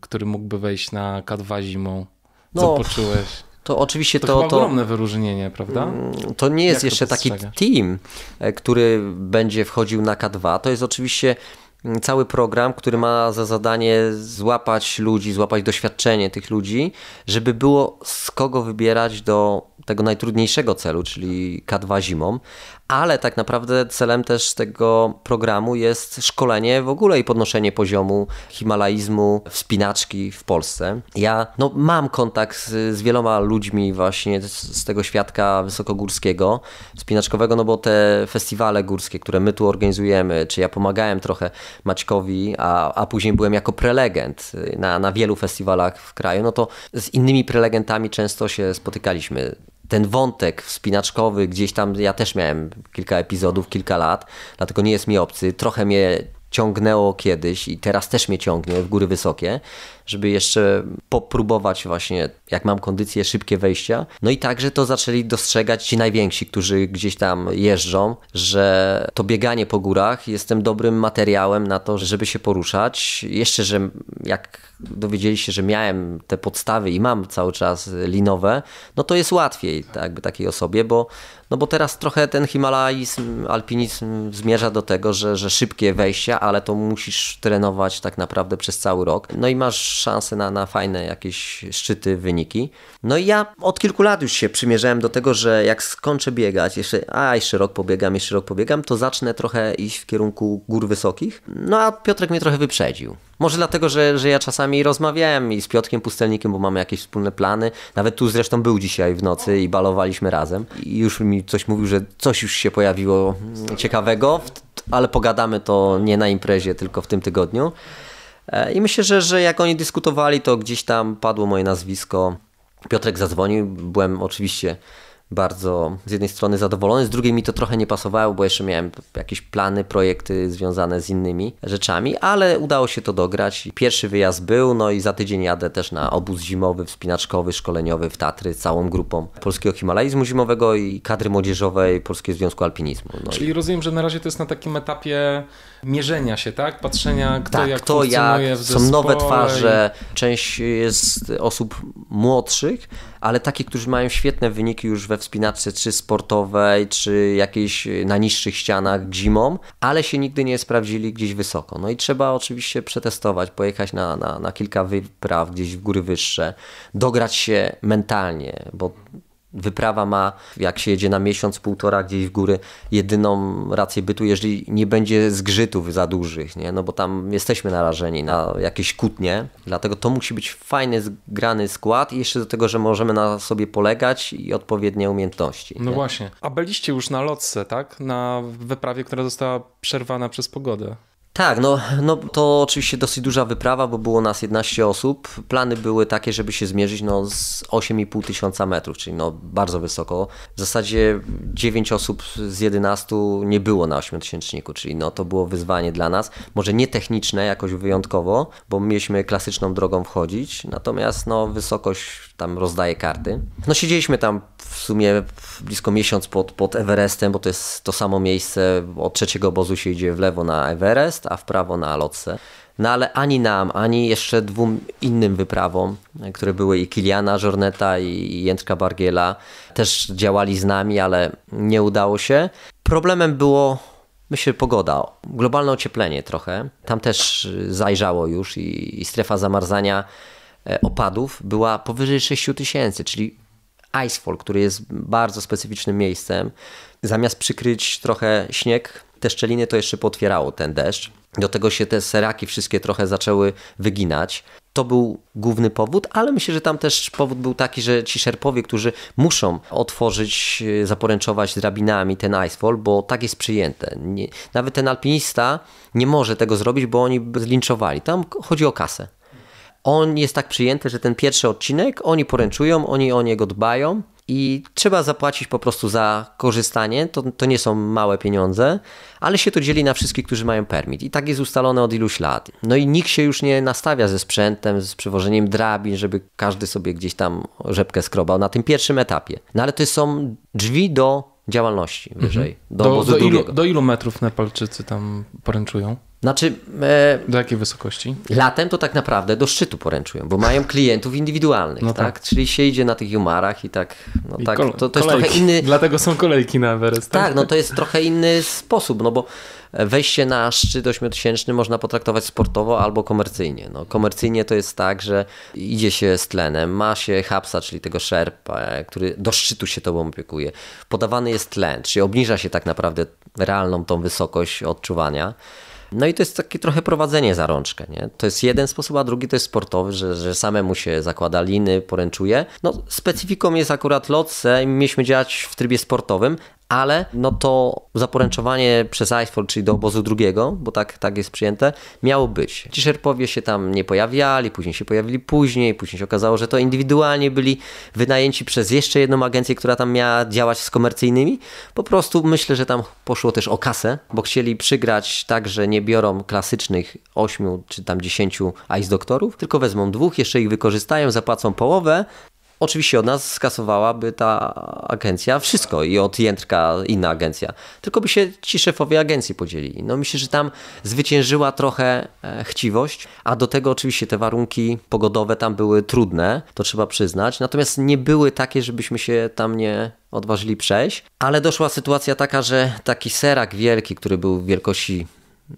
który mógłby wejść na K2 zimą? Co no. poczułeś? To oczywiście to. To, to ogromne wyróżnienie, prawda? Mm, to nie jest Jak jeszcze taki team, e, który
będzie wchodził na K2. To jest oczywiście mm, cały program, który ma za zadanie złapać ludzi, złapać doświadczenie tych ludzi, żeby było z kogo wybierać do tego najtrudniejszego celu, czyli K2 zimą, ale tak naprawdę celem też tego programu jest szkolenie w ogóle i podnoszenie poziomu himalaizmu, wspinaczki w Polsce. Ja no, mam kontakt z, z wieloma ludźmi właśnie z, z, tego świadka wysokogórskiego, wspinaczkowego, no bo te festiwale górskie, które my tu organizujemy, czy ja pomagałem trochę Maćkowi, a, a później byłem jako prelegent y, na, na wielu festiwalach w kraju, no to z innymi prelegentami często się spotykaliśmy ten wątek wspinaczkowy gdzieś tam, ja też miałem kilka epizodów, kilka lat, dlatego nie jest mi obcy. Trochę mnie ciągnęło kiedyś i teraz też mnie ciągnie w góry wysokie żeby jeszcze popróbować właśnie, jak mam kondycję, szybkie wejścia. No i także to zaczęli dostrzegać ci najwięksi, którzy gdzieś tam jeżdżą, że to bieganie po górach jest tym dobrym materiałem na to, żeby się poruszać. Jeszcze, że jak dowiedzieli się, że miałem te podstawy i mam cały czas linowe, no to jest łatwiej jakby takiej osobie, bo, no bo teraz trochę ten himalaizm, alpinizm zmierza do tego, że, że szybkie wejścia, ale to musisz trenować tak naprawdę przez cały rok. No i masz szansę na, na fajne jakieś szczyty, wyniki. No i ja od kilku lat już się przymierzałem do tego, że jak skończę biegać, jeszcze, a jeszcze rok pobiegam, jeszcze rok pobiegam, to zacznę trochę iść w kierunku gór wysokich. No a Piotrek mnie trochę wyprzedził. Może dlatego, że, że ja czasami rozmawiałem i z Piotkiem Pustelnikiem, bo mamy jakieś wspólne plany. Nawet tu zresztą był dzisiaj w nocy i balowaliśmy razem. I już mi coś mówił, że coś już się pojawiło ciekawego, ale pogadamy to nie na imprezie, tylko w tym tygodniu. E, I myślę, że, że jak oni dyskutowali, to gdzieś tam padło moje nazwisko. Piotrek zadzwonił, byłem oczywiście bardzo z jednej strony zadowolony, z drugiej mi to trochę nie pasowało, bo jeszcze miałem jakieś plany, projekty związane z innymi rzeczami, ale udało się to dograć. Pierwszy wyjazd był, no i za tydzień jadę też na obóz zimowy, wspinaczkowy, szkoleniowy w Tatry całą grupą Polskiego Himalajzmu Zimowego i kadry młodzieżowej Polskiego Związku Alpinizmu. No Czyli
i... rozumiem, że na razie to jest na takim etapie mierzenia się, tak? Patrzenia, kto tak, jak kto jak, w Są nowe twarze,
część jest osób młodszych, ale takie, którzy mają świetne wyniki już we wspinaczce, czy sportowej, czy jakiejś y, na niższych ścianach zimą, ale się nigdy nie sprawdzili gdzieś wysoko. No i trzeba oczywiście przetestować, pojechać na, na, na kilka wypraw gdzieś w góry wyższe, dograć się mentalnie, bo Wyprawa ma, jak się jedzie na miesiąc, półtora gdzieś w góry, jedyną rację bytu, jeżeli nie będzie zgrzytów za dużych, nie? no bo tam jesteśmy narażeni na jakieś kłótnie, dlatego to musi być fajny, zgrany skład i jeszcze do tego, że możemy na sobie polegać i odpowiednie umiejętności. No nie? właśnie.
A byliście już na lotce, tak? Na wyprawie, która została przerwana przez pogodę. Tak, no, no to oczywiście dosyć duża wyprawa,
bo było nas 11 osób. Plany były takie, żeby się zmierzyć no, z 8,5 tysiąca metrów, czyli no, bardzo wysoko. W zasadzie 9 osób z 11 nie było na 8-tysięczniku, czyli no, to było wyzwanie dla nas. Może nie techniczne jakoś wyjątkowo, bo mieliśmy klasyczną drogą wchodzić, natomiast no, wysokość tam rozdaje karty. No siedzieliśmy tam w sumie blisko miesiąc pod, pod Everestem, bo to jest to samo miejsce. Od trzeciego obozu się idzie w lewo na Everest a w prawo na lotse. No ale ani nam, ani jeszcze dwóm innym wyprawom, które były i Kiliana Żorneta i Jędrka Bargiela, też działali z nami, ale nie udało się. Problemem było myślę, pogoda, globalne ocieplenie trochę. Tam też y, zajrzało już i, i strefa zamarzania e, opadów była powyżej 6 tysięcy, czyli Icefall, który jest bardzo specyficznym miejscem. Zamiast przykryć trochę śnieg, te szczeliny to jeszcze potwierało ten deszcz. Do tego się te seraki wszystkie trochę zaczęły wyginać. To był główny powód, ale myślę, że tam też powód był taki, że ci szerpowie, którzy muszą otworzyć, y, zaporęczować drabinami ten icefall, bo tak jest przyjęte. Nie, nawet ten alpinista nie może tego zrobić, bo oni zlinczowali. Tam chodzi o kasę. On jest tak przyjęty, że ten pierwszy odcinek oni poręczują, oni o niego dbają i trzeba zapłacić po prostu za korzystanie. To, to nie są małe pieniądze, ale się to dzieli na wszystkich, którzy mają permit. I tak jest ustalone od iluś lat. No i nikt się już nie nastawia ze sprzętem, z przywożeniem drabin, żeby każdy sobie gdzieś tam rzepkę skrobał na tym pierwszym etapie. No ale to są drzwi do działalności
wyżej. Mhm. Do, do, do, ilu, do, ilu, metrów Nepalczycy tam poręczują? Znaczy. E, do jakiej wysokości?
Latem to tak naprawdę do szczytu poręczują, bo mają klientów indywidualnych, no tak? tak? Czyli się idzie na tych jumarach i tak. No I tak to, to kolejki. jest trochę inny. Dlatego są kolejki na Everest. Tak, tak, no to jest trochę inny sposób, no bo wejście na szczyt ośmiotysięczny można potraktować sportowo albo komercyjnie. No, komercyjnie to jest tak, że idzie się z tlenem, ma się hapsa, czyli tego szerpa, który do szczytu się tobą opiekuje. Podawany jest tlen, czyli obniża się tak naprawdę realną tą wysokość odczuwania. No i to jest takie trochę prowadzenie za rączkę. Nie? To jest jeden sposób, a drugi to jest sportowy, że, że samemu się zakłada liny, poręczuje. No specyfiką jest akurat lotce i mieliśmy działać w trybie sportowym, ale no to zaporęczowanie przez IFOL, czyli do obozu drugiego, bo tak, tak jest przyjęte, miało być. Ci szerpowie się tam nie pojawiali, później się pojawili później, później się okazało, że to indywidualnie byli wynajęci przez jeszcze jedną agencję, która tam miała działać z komercyjnymi. Po prostu myślę, że tam poszło też o kasę, bo chcieli przygrać tak, że nie biorą klasycznych 8 czy tam 10 ICE doktorów, tylko wezmą dwóch, jeszcze ich wykorzystają, zapłacą połowę, Oczywiście od nas skasowałaby ta agencja wszystko i od Jędrka inna agencja. Tylko by się ci szefowie agencji podzielili. No myślę, że tam zwyciężyła trochę e, chciwość, a do tego oczywiście te warunki pogodowe tam były trudne, to trzeba przyznać. Natomiast nie były takie, żebyśmy się tam nie odważyli przejść. Ale doszła sytuacja taka, że taki serak wielki, który był wielkości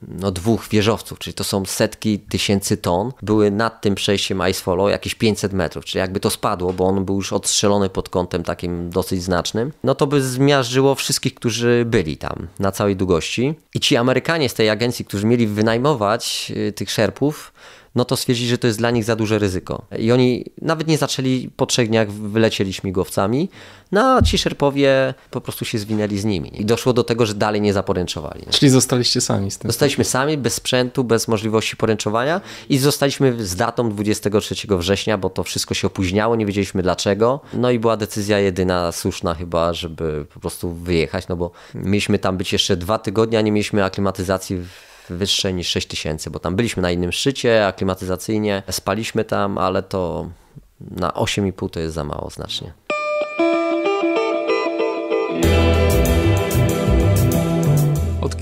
no, dwóch wieżowców, czyli to są setki tysięcy ton, były nad tym przejściem Ice Follow jakieś 500 metrów, czyli jakby to spadło, bo on był już odstrzelony pod kątem takim dosyć znacznym, no to by zmiażdżyło wszystkich, którzy byli tam na całej długości. I ci Amerykanie z tej agencji, którzy mieli wynajmować y, tych szerpów, no to stwierdzili, że to jest dla nich za duże ryzyko. I oni nawet nie zaczęli po trzech dniach wylecieli śmigłowcami, no a ci Sherpowie po prostu się zwinęli z nimi. I doszło do tego, że dalej nie zaporęczowali. Nie? Czyli zostaliście sami z tym. Zostaliśmy sami, bez sprzętu, bez możliwości poręczowania i zostaliśmy z datą 23 września, bo to wszystko się opóźniało, nie wiedzieliśmy dlaczego. No i była decyzja jedyna słuszna chyba, żeby po prostu wyjechać, no bo mieliśmy tam być jeszcze dwa tygodnie, a nie mieliśmy aklimatyzacji w wyższe niż 6000, bo tam byliśmy na innym szczycie, aklimatyzacyjnie, spaliśmy tam, ale to na 8,5 to jest za mało znacznie.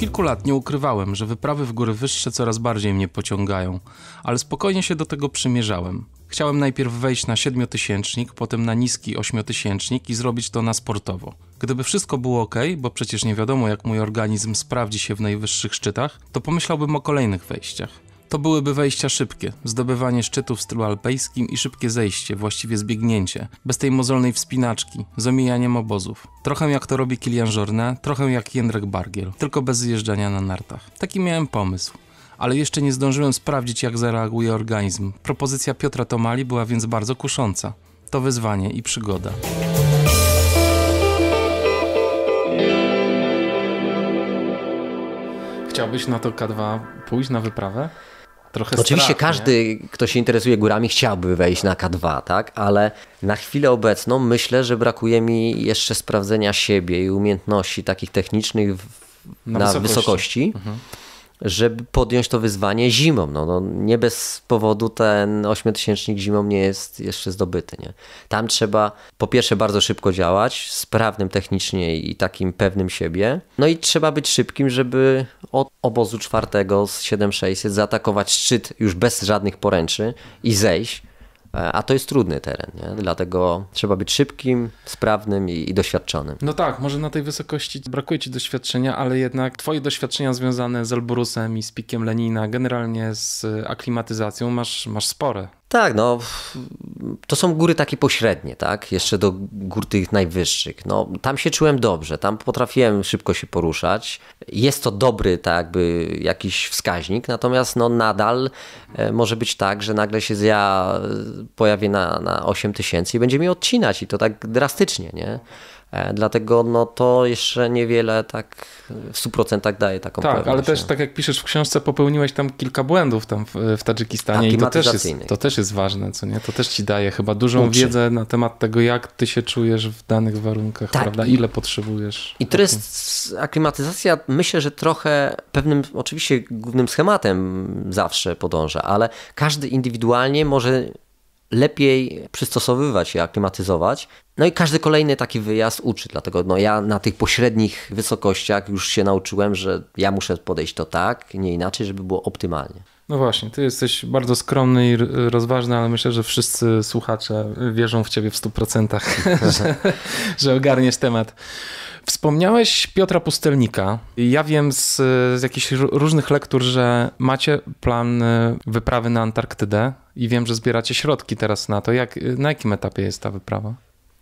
kilku lat nie ukrywałem, że wyprawy w góry wyższe coraz bardziej mnie pociągają, ale spokojnie się do tego przymierzałem. Chciałem najpierw wejść na siedmiotysięcznik, potem na niski ośmiotysięcznik i zrobić to na sportowo. Gdyby wszystko było ok, bo przecież nie wiadomo jak mój organizm sprawdzi się w najwyższych szczytach, to pomyślałbym o kolejnych wejściach. To byłyby wejścia szybkie, zdobywanie szczytu w stylu alpejskim i szybkie zejście, właściwie zbiegnięcie, bez tej mozolnej wspinaczki, z omijaniem obozów. Trochę jak to robi Kilian Jornet, trochę jak Jędrek Bargiel, tylko bez zjeżdżania na nartach. Taki miałem pomysł ale jeszcze nie zdążyłem sprawdzić, jak zareaguje organizm. Propozycja Piotra Tomali była więc bardzo kusząca. To wyzwanie i przygoda. Chciałbyś na to K2 pójść na wyprawę? Trochę Oczywiście strach, każdy, nie?
kto się interesuje górami, chciałby wejść na K2, tak? Ale na chwilę obecną myślę, że brakuje mi jeszcze sprawdzenia siebie i umiejętności takich technicznych w, na, na, wysokości. wysokości. Mhm żeby podjąć to wyzwanie zimą. No, no, nie bez powodu ten ośmiotysięcznik zimą nie jest jeszcze zdobyty. Nie? Tam trzeba po pierwsze bardzo szybko działać, sprawnym technicznie i takim pewnym siebie. No i trzeba być szybkim, żeby od obozu czwartego z 7600 zaatakować szczyt już bez żadnych poręczy i zejść. E, a to jest trudny teren, nie? dlatego trzeba być szybkim, sprawnym i, i, doświadczonym.
No tak, może na tej wysokości brakuje ci doświadczenia, ale jednak twoje doświadczenia związane z Elbrusem i z pikiem Lenina, generalnie z aklimatyzacją masz, masz spore.
Tak, no to są góry takie pośrednie, tak? Jeszcze do gór tych najwyższych. No, tam się czułem dobrze, tam potrafiłem szybko się poruszać. Jest to dobry, tak jakby jakiś wskaźnik, natomiast no, nadal e, może być tak, że nagle się ja e, pojawi na, na 8 tysięcy i będzie mi odcinać i to tak drastycznie, nie? E, dlatego no to jeszcze niewiele tak w 100% daje
taką Tak, pewność. ale też no. tak jak piszesz w książce, popełniłeś tam kilka błędów tam w, w Tadżykistanie i to też, jest, to też jest ważne, co nie? To też ci daje chyba dużą Uczy. wiedzę na temat tego, jak ty się czujesz w danych warunkach, tak. prawda? Ile potrzebujesz. I to
jest aklimatyzacja, myślę, że trochę pewnym, oczywiście głównym schematem zawsze podąża, ale każdy indywidualnie może lepiej przystosowywać się, aklimatyzować. No i każdy kolejny taki wyjazd uczy, dlatego no ja na tych pośrednich wysokościach już się nauczyłem, że ja muszę podejść to tak, nie inaczej, żeby było optymalnie.
No właśnie, ty jesteś bardzo skromny i rozważny, ale myślę, że wszyscy słuchacze wierzą w ciebie w 100%, że, że ogarniesz temat. Wspomniałeś Piotra Pustelnika. Ja wiem z, z jakichś różnych lektur, że macie plan y, wyprawy na Antarktydę i wiem, że zbieracie środki teraz na to. Jak, na jakim etapie jest ta wyprawa?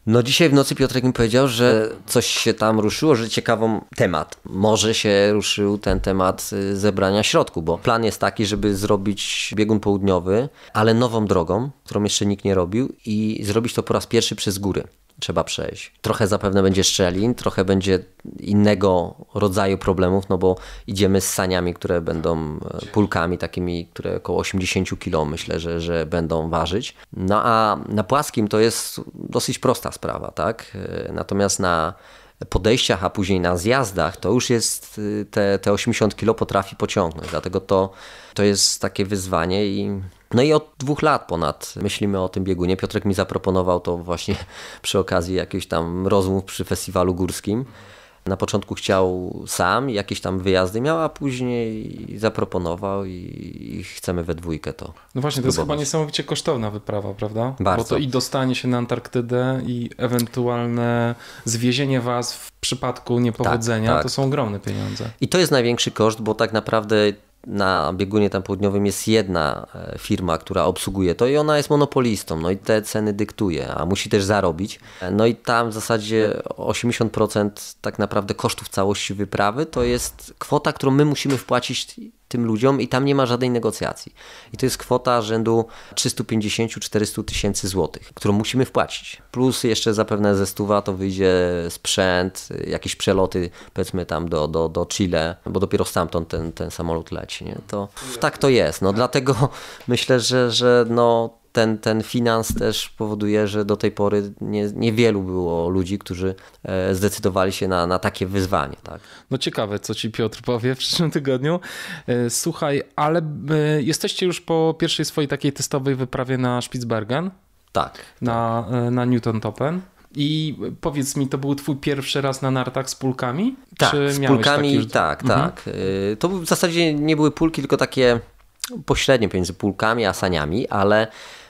No dzisiaj w nocy
Piotrek mi powiedział, że coś się tam ruszyło, że ciekawą temat. Może się ruszył ten temat y, zebrania środku, bo plan jest taki, żeby zrobić biegun południowy, ale nową drogą, którą jeszcze nikt nie robił i zrobić to po raz pierwszy przez góry trzeba przejść. Trochę zapewne będzie szczelin, trochę będzie innego rodzaju problemów, no bo idziemy z saniami, które będą e, pulkami takimi, które około 80 kg myślę, że, że będą ważyć. No a na płaskim to jest dosyć prosta sprawa, tak? E, natomiast na podejściach, a później na zjazdach, to już jest e, te, te 80 kg potrafi pociągnąć. Dlatego to, to jest takie wyzwanie i no i od dwóch lat ponad myślimy o tym biegunie. Piotrek mi zaproponował to właśnie przy okazji jakichś tam rozmów przy festiwalu górskim. Na początku chciał sam, jakieś tam wyjazdy miał, a później zaproponował i, chcemy we dwójkę to. No właśnie, spróbować. to jest chyba niesamowicie
kosztowna wyprawa, prawda? Bardzo. Bo to i dostanie się na Antarktydę i ewentualne zwiezienie was w przypadku niepowodzenia, tak, tak. to są ogromne pieniądze.
I to jest największy koszt, bo tak naprawdę na biegunie tam południowym jest jedna e, firma, która obsługuje to i ona jest monopolistą, no i te ceny dyktuje, a musi też zarobić. No i tam w zasadzie 80% tak naprawdę kosztów całości wyprawy to jest kwota, którą my musimy wpłacić tym ludziom i tam nie ma żadnej negocjacji. I to jest kwota rzędu 350-400 tysięcy złotych, którą musimy wpłacić. Plus jeszcze zapewne ze stuwa to wyjdzie sprzęt, jakieś przeloty powiedzmy tam do, do, do Chile, bo dopiero stamtąd ten, ten samolot leci. Nie? To, tak to jest. No, dlatego myślę, że, że no, ten, ten finans też powoduje, że do tej pory nie, niewielu było
ludzi, którzy e, zdecydowali się na, na takie wyzwanie. Tak? No ciekawe, co ci Piotr powie w przyszłym tygodniu. E, słuchaj, ale e, jesteście już po pierwszej swojej takiej testowej wyprawie na Spitsbergen? Tak. Na, na Newton Topen? I powiedz mi, to był twój pierwszy raz na nartach z pulkami? Tak, Czy z pulkami, już... tak, mhm. tak.
To w zasadzie nie były pulki, tylko takie pośrednie między pulkami a saniami, ale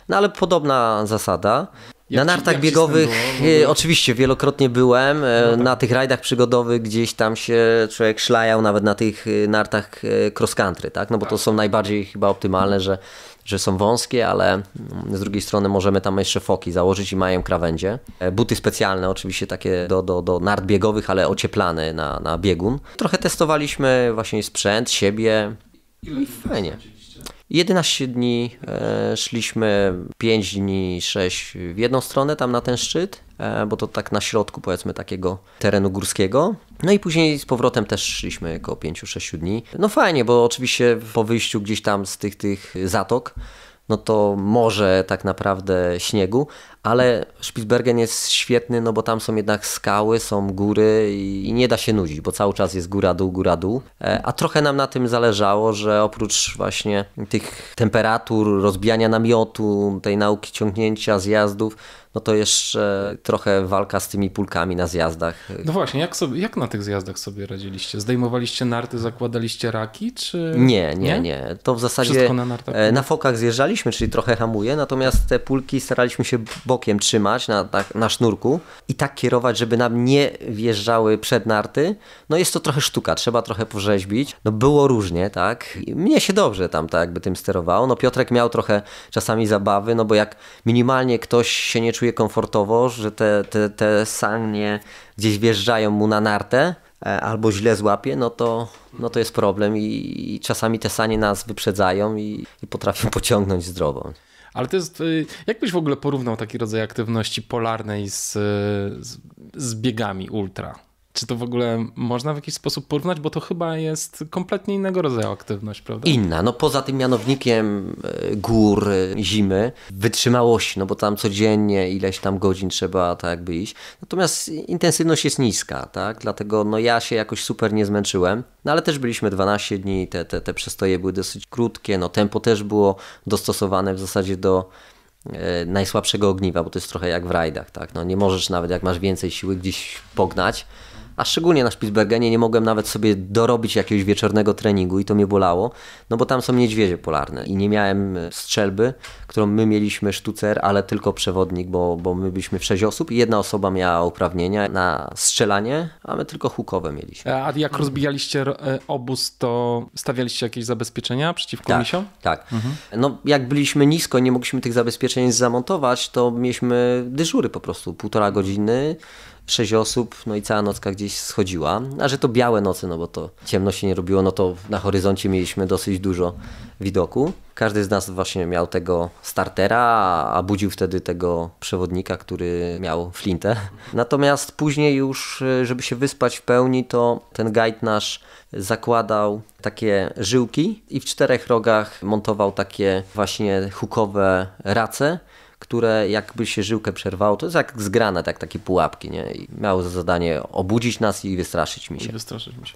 no ale podobna zasada. Jak na nartach ci, biegowych było, e, oczywiście wielokrotnie byłem. E, no tak. Na tych rajdach przygodowych gdzieś tam się człowiek szlajał, nawet na tych e, nartach cross country, tak? No bo tak. to są najbardziej chyba optymalne, że, że są wąskie, ale mm, z drugiej strony możemy tam jeszcze foki założyć i mają krawędzie. Buty specjalne, oczywiście takie do, do, do nart biegowych, ale ocieplane na, na biegun. Trochę testowaliśmy właśnie sprzęt, siebie i fajnie. 11 dni e, szliśmy, 5 dni, 6 w jedną stronę tam na ten szczyt, e, bo to tak na środku powiedzmy takiego terenu górskiego. No i później z powrotem też szliśmy około 5-6 dni. No fajnie, bo oczywiście po wyjściu gdzieś tam z tych, tych zatok no to morze tak naprawdę śniegu, ale Spitsbergen jest świetny, no bo tam są jednak skały, są góry i nie da się nudzić, bo cały czas jest góra, dół, góra, dół. E, a trochę nam na tym zależało, że oprócz właśnie tych temperatur, rozbijania namiotu, tej nauki ciągnięcia, zjazdów, no to jeszcze trochę walka z tymi pulkami na zjazdach.
No właśnie, jak, sobie, jak na tych zjazdach sobie radziliście? Zdejmowaliście narty, zakładaliście raki, czy... Nie, nie, nie. To w zasadzie na, e, na
fokach zjeżdżaliśmy, czyli trochę hamuje, natomiast te pulki staraliśmy się bokiem trzymać na, na, na sznurku i tak kierować, żeby nam nie wjeżdżały przed narty. No jest to trochę sztuka, trzeba trochę porzeźbić. No było różnie, tak? I mnie się dobrze tam tak jakby tym sterowało. No Piotrek miał trochę czasami zabawy, no bo jak minimalnie ktoś się nie czuje czuje komfortowo, że te, te, te sanie gdzieś wjeżdżają mu na nartę e, albo źle złapie, no to, no to jest problem i, i czasami te sanie nas wyprzedzają i, i potrafią pociągnąć zdrowo.
Ale to jest, e, jak byś w ogóle porównał taki rodzaj aktywności polarnej z, z, z biegami ultra? Czy to w ogóle można w jakiś sposób porównać, bo to chyba jest kompletnie innego rodzaju aktywność, prawda?
Inna, no poza tym mianownikiem e, gór, e, zimy, wytrzymałości, no bo tam codziennie ileś tam godzin trzeba tak jakby iść. Natomiast intensywność jest niska, tak? Dlatego no ja się jakoś super nie zmęczyłem, no ale też byliśmy 12 dni, te, te, te przestoje były dosyć krótkie, no tempo też było dostosowane w zasadzie do e, najsłabszego ogniwa, bo to jest trochę jak w rajdach, tak? No nie możesz nawet jak masz więcej siły gdzieś pognać, a szczególnie na Spitsbergenie nie mogłem nawet sobie dorobić jakiegoś wieczornego treningu i to mnie bolało, no bo tam są niedźwiedzie polarne i nie miałem e, strzelby, którą my mieliśmy sztucer, ale tylko przewodnik, bo, bo my byliśmy w sześć osób i jedna osoba miała uprawnienia na strzelanie, a my tylko hukowe mieliśmy.
E, a jak rozbijaliście e, obóz, to stawialiście jakieś zabezpieczenia przeciwko tak, misiom? Tak. Mhm. No jak byliśmy nisko,
nie mogliśmy tych zabezpieczeń zamontować, to mieliśmy dyżury po prostu, półtora godziny sześć osób, no i cała nocka gdzieś schodziła. A że to białe noce, no bo to ciemno się nie robiło, no to na horyzoncie mieliśmy dosyć dużo widoku. Każdy z nas właśnie miał tego startera, a budził wtedy tego przewodnika, który miał flintę. Natomiast później już, żeby się wyspać w pełni, to ten guide nasz zakładał takie żyłki i w czterech rogach montował takie właśnie hukowe race które jakby się żyłkę przerwało, to jest jak zgrane, tak takie pułapki, nie? I miało za zadanie obudzić nas i wystraszyć mi się. I
wystraszyć mi się.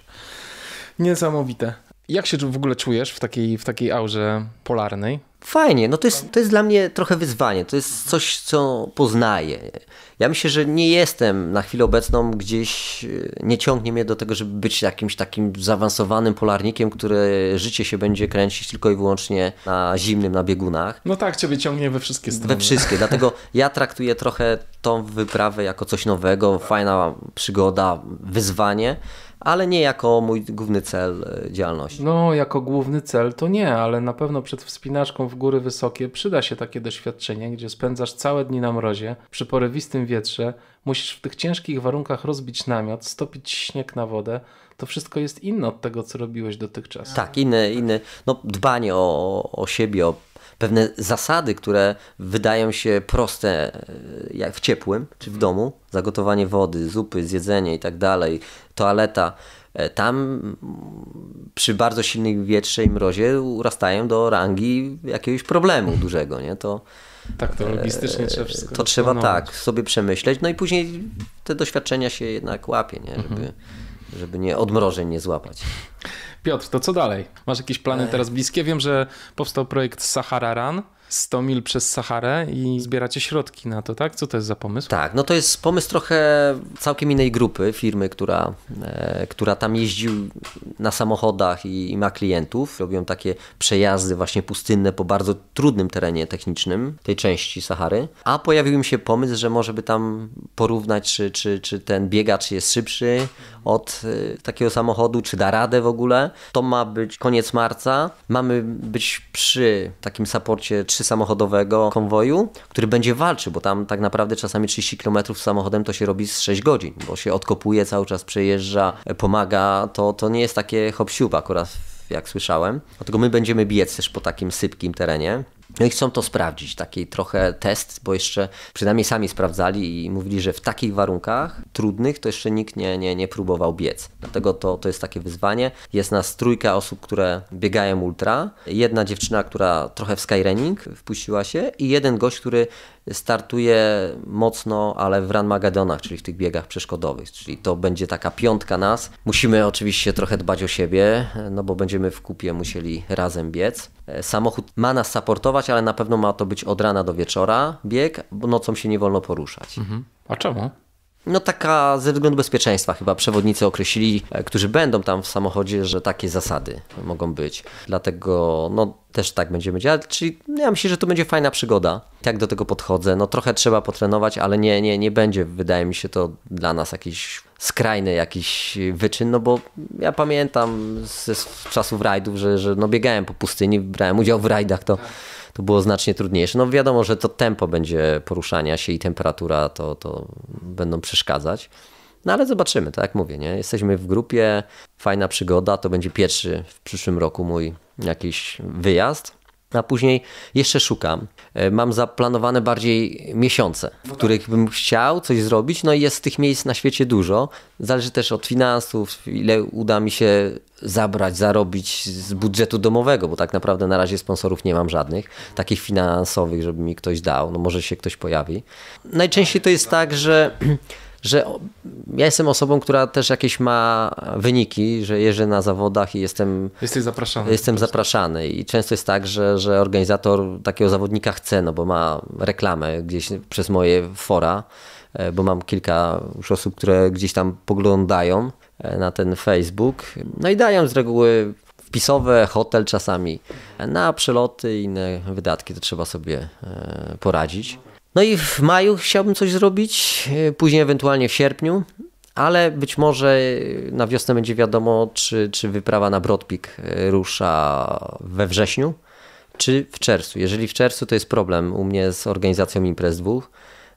Niesamowite.
Jak się w ogóle czujesz w takiej, w takiej aurze polarnej? Fajnie, no to jest, to jest dla mnie trochę wyzwanie, to jest coś, co poznaję. Ja myślę, że nie jestem na chwilę obecną gdzieś, e, nie ciągnie mnie do tego, żeby być jakimś takim zaawansowanym polarnikiem, które życie się będzie kręcić tylko i wyłącznie na zimnym, na biegunach. No tak, ciebie ciągnie we wszystkie strony. We wszystkie, dlatego ja traktuję trochę tą wyprawę jako coś nowego, fajna przygoda, wyzwanie, ale nie jako mój główny cel e, działalności.
No, jako główny cel to nie, ale na pewno przed wspinaczką w góry wysokie przyda się takie doświadczenie, gdzie spędzasz całe dni na mrozie, przy porywistym wietrze, musisz w tych ciężkich warunkach rozbić namiot, stopić śnieg na wodę. To wszystko jest inne od tego, co robiłeś dotychczas.
Tak, inne, inne no, dbanie o, o siebie, o pewne zasady, które wydają się proste e, jak w ciepłym czy w mhm. domu, zagotowanie wody, zupy, zjedzenie i tak dalej, toaleta, e, tam przy bardzo silnym wietrze i mrozie urastają do rangi jakiegoś problemu dużego, nie? To, tak, to e, logistycznie trzeba wszystko To trzeba tak sobie przemyśleć, no i później
te doświadczenia się jednak łapie, nie? Mhm. Żeby,
mhm. żeby nie odmrożeń nie złapać.
Piotr, to co dalej? Masz jakieś plany e. teraz bliskie? Wiem, że powstał projekt Sahara Run. 100 mil przez Saharę i zbieracie środki na to, tak? Co to jest za pomysł? Tak, no to jest pomysł trochę
całkiem innej grupy firmy, która, e, która tam jeździł na samochodach i, i, ma klientów. Robią takie przejazdy właśnie pustynne po bardzo trudnym terenie technicznym tej części Sahary. A pojawił mi się pomysł, że może by tam porównać, czy, czy, czy ten biegacz jest szybszy od e, takiego samochodu, czy da radę w ogóle ogóle. To ma być koniec marca. Mamy być przy takim saporcie trzysamochodowego konwoju, który będzie walczył, bo tam tak naprawdę czasami 30 km samochodem to się robi z 6 godzin, bo się odkopuje, cały czas przejeżdża, e, pomaga. To, to nie jest takie hop akurat jak słyszałem. Dlatego my będziemy biec też po takim sypkim terenie. No i chcą to sprawdzić, taki trochę test, bo jeszcze przynajmniej sami sprawdzali i mówili, że w takich warunkach trudnych to jeszcze nikt nie, nie, nie próbował biec. Dlatego to, to jest takie wyzwanie. Jest nas trójka osób, które biegają ultra. Jedna dziewczyna, która trochę w skyrunning wpuściła się i jeden gość, który startuje mocno, ale w Run magadonach, czyli w tych biegach przeszkodowych. Czyli to będzie taka piątka nas. Musimy oczywiście trochę dbać o siebie, no bo będziemy w kupie musieli razem biec. E, samochód ma nas supportować, ale na pewno ma to być od rana do wieczora bieg, bo nocą się nie wolno poruszać.
Mhm. A czemu? No
taka ze względu bezpieczeństwa chyba przewodnicy określili, e, którzy będą tam w samochodzie, że takie zasady mogą być. Dlatego no też tak będziemy działać, czyli ja myślę, że to będzie fajna przygoda. Jak do tego podchodzę, no trochę trzeba potrenować, ale nie, nie, nie będzie wydaje mi się to dla nas jakiś skrajny jakiś wyczyn, no bo ja pamiętam z, czasów rajdów, że, że no biegałem po pustyni, brałem udział w rajdach, to tak to było znacznie trudniejsze. No wiadomo, że to tempo będzie poruszania się i temperatura to, to będą przeszkadzać. No ale zobaczymy, tak jak mówię, nie? Jesteśmy w grupie, fajna przygoda, to będzie pierwszy w przyszłym roku mój jakiś wyjazd a później jeszcze szukam. E, mam zaplanowane bardziej miesiące, w których bym chciał coś zrobić, no i jest tych miejsc na świecie dużo. Zależy też od finansów, ile uda mi się zabrać, zarobić z budżetu domowego, bo tak naprawdę na razie sponsorów nie mam żadnych, takich finansowych, żeby mi ktoś dał, no może się ktoś pojawi. Najczęściej to jest tak, że że ja jestem osobą, która też jakieś ma wyniki, że jeżdżę na zawodach i jestem. Jesteś zapraszany. Jestem zapraszany. I często jest tak, że, że organizator takiego zawodnika chce, no bo ma reklamę gdzieś przez moje fora, e, bo mam kilka już osób, które gdzieś tam poglądają e, na ten Facebook. No i dają z reguły wpisowe, hotel czasami. Na przeloty i inne wydatki to trzeba sobie e, poradzić. No i w maju chciałbym coś zrobić, e, później ewentualnie w sierpniu, ale być może e, na wiosnę będzie wiadomo, czy, czy wyprawa na Brodpik e, rusza we wrześniu, czy w czerwcu. Jeżeli w czerwcu, to jest problem u mnie z organizacją imprez dwóch.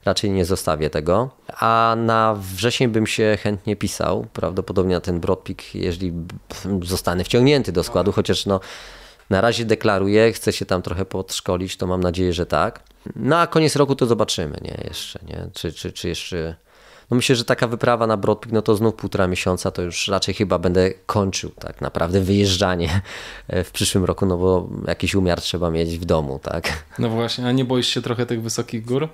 Raczej nie zostawię tego. A na wrzesień bym się chętnie pisał, prawdopodobnie na ten Brodpik, jeżeli zostanę wciągnięty do składu, chociaż no na razie deklaruję, chcę się tam trochę podszkolić, to mam nadzieję, że tak. No a koniec roku to zobaczymy, nie? Jeszcze, nie? Czy, czy, czy jeszcze... No myślę, że taka wyprawa na Brodpik, no to znów półtora miesiąca, to już raczej chyba będę kończył tak naprawdę wyjeżdżanie e, w przyszłym roku, no bo jakiś umiar trzeba mieć w domu, tak?
No właśnie, a nie boisz się trochę tych wysokich gór?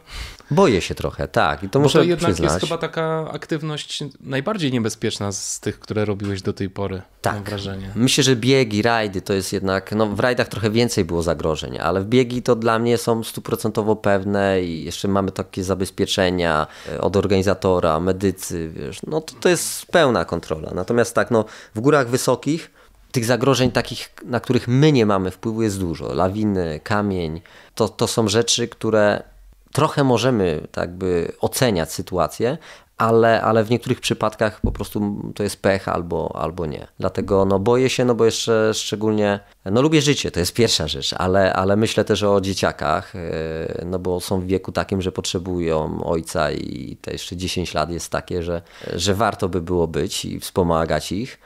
Boję się trochę, tak. I to może muszę to jednak przyznać. jest chyba taka aktywność najbardziej niebezpieczna z tych, które robiłeś do tej pory. Tak. Mam wrażenie. Myślę,
że biegi, rajdy to jest jednak. No, w rajdach trochę więcej było zagrożeń, ale w biegi to dla mnie są stuprocentowo pewne i jeszcze mamy takie zabezpieczenia e, od organizatora, medycy, wiesz. No to, to jest pełna kontrola. Natomiast tak, no, w górach wysokich tych zagrożeń takich, na których my nie mamy wpływu jest dużo. Lawiny, kamień, to, to są rzeczy, które trochę możemy tak by oceniać sytuację, ale, ale w niektórych przypadkach po prostu to jest pech albo, albo nie. Dlatego no, boję się, no bo jeszcze szczególnie, no lubię życie, to jest pierwsza rzecz, ale, ale myślę też o dzieciakach, e, no bo są w wieku takim, że potrzebują ojca i te jeszcze 10 lat jest takie, że, że warto by było być i wspomagać ich.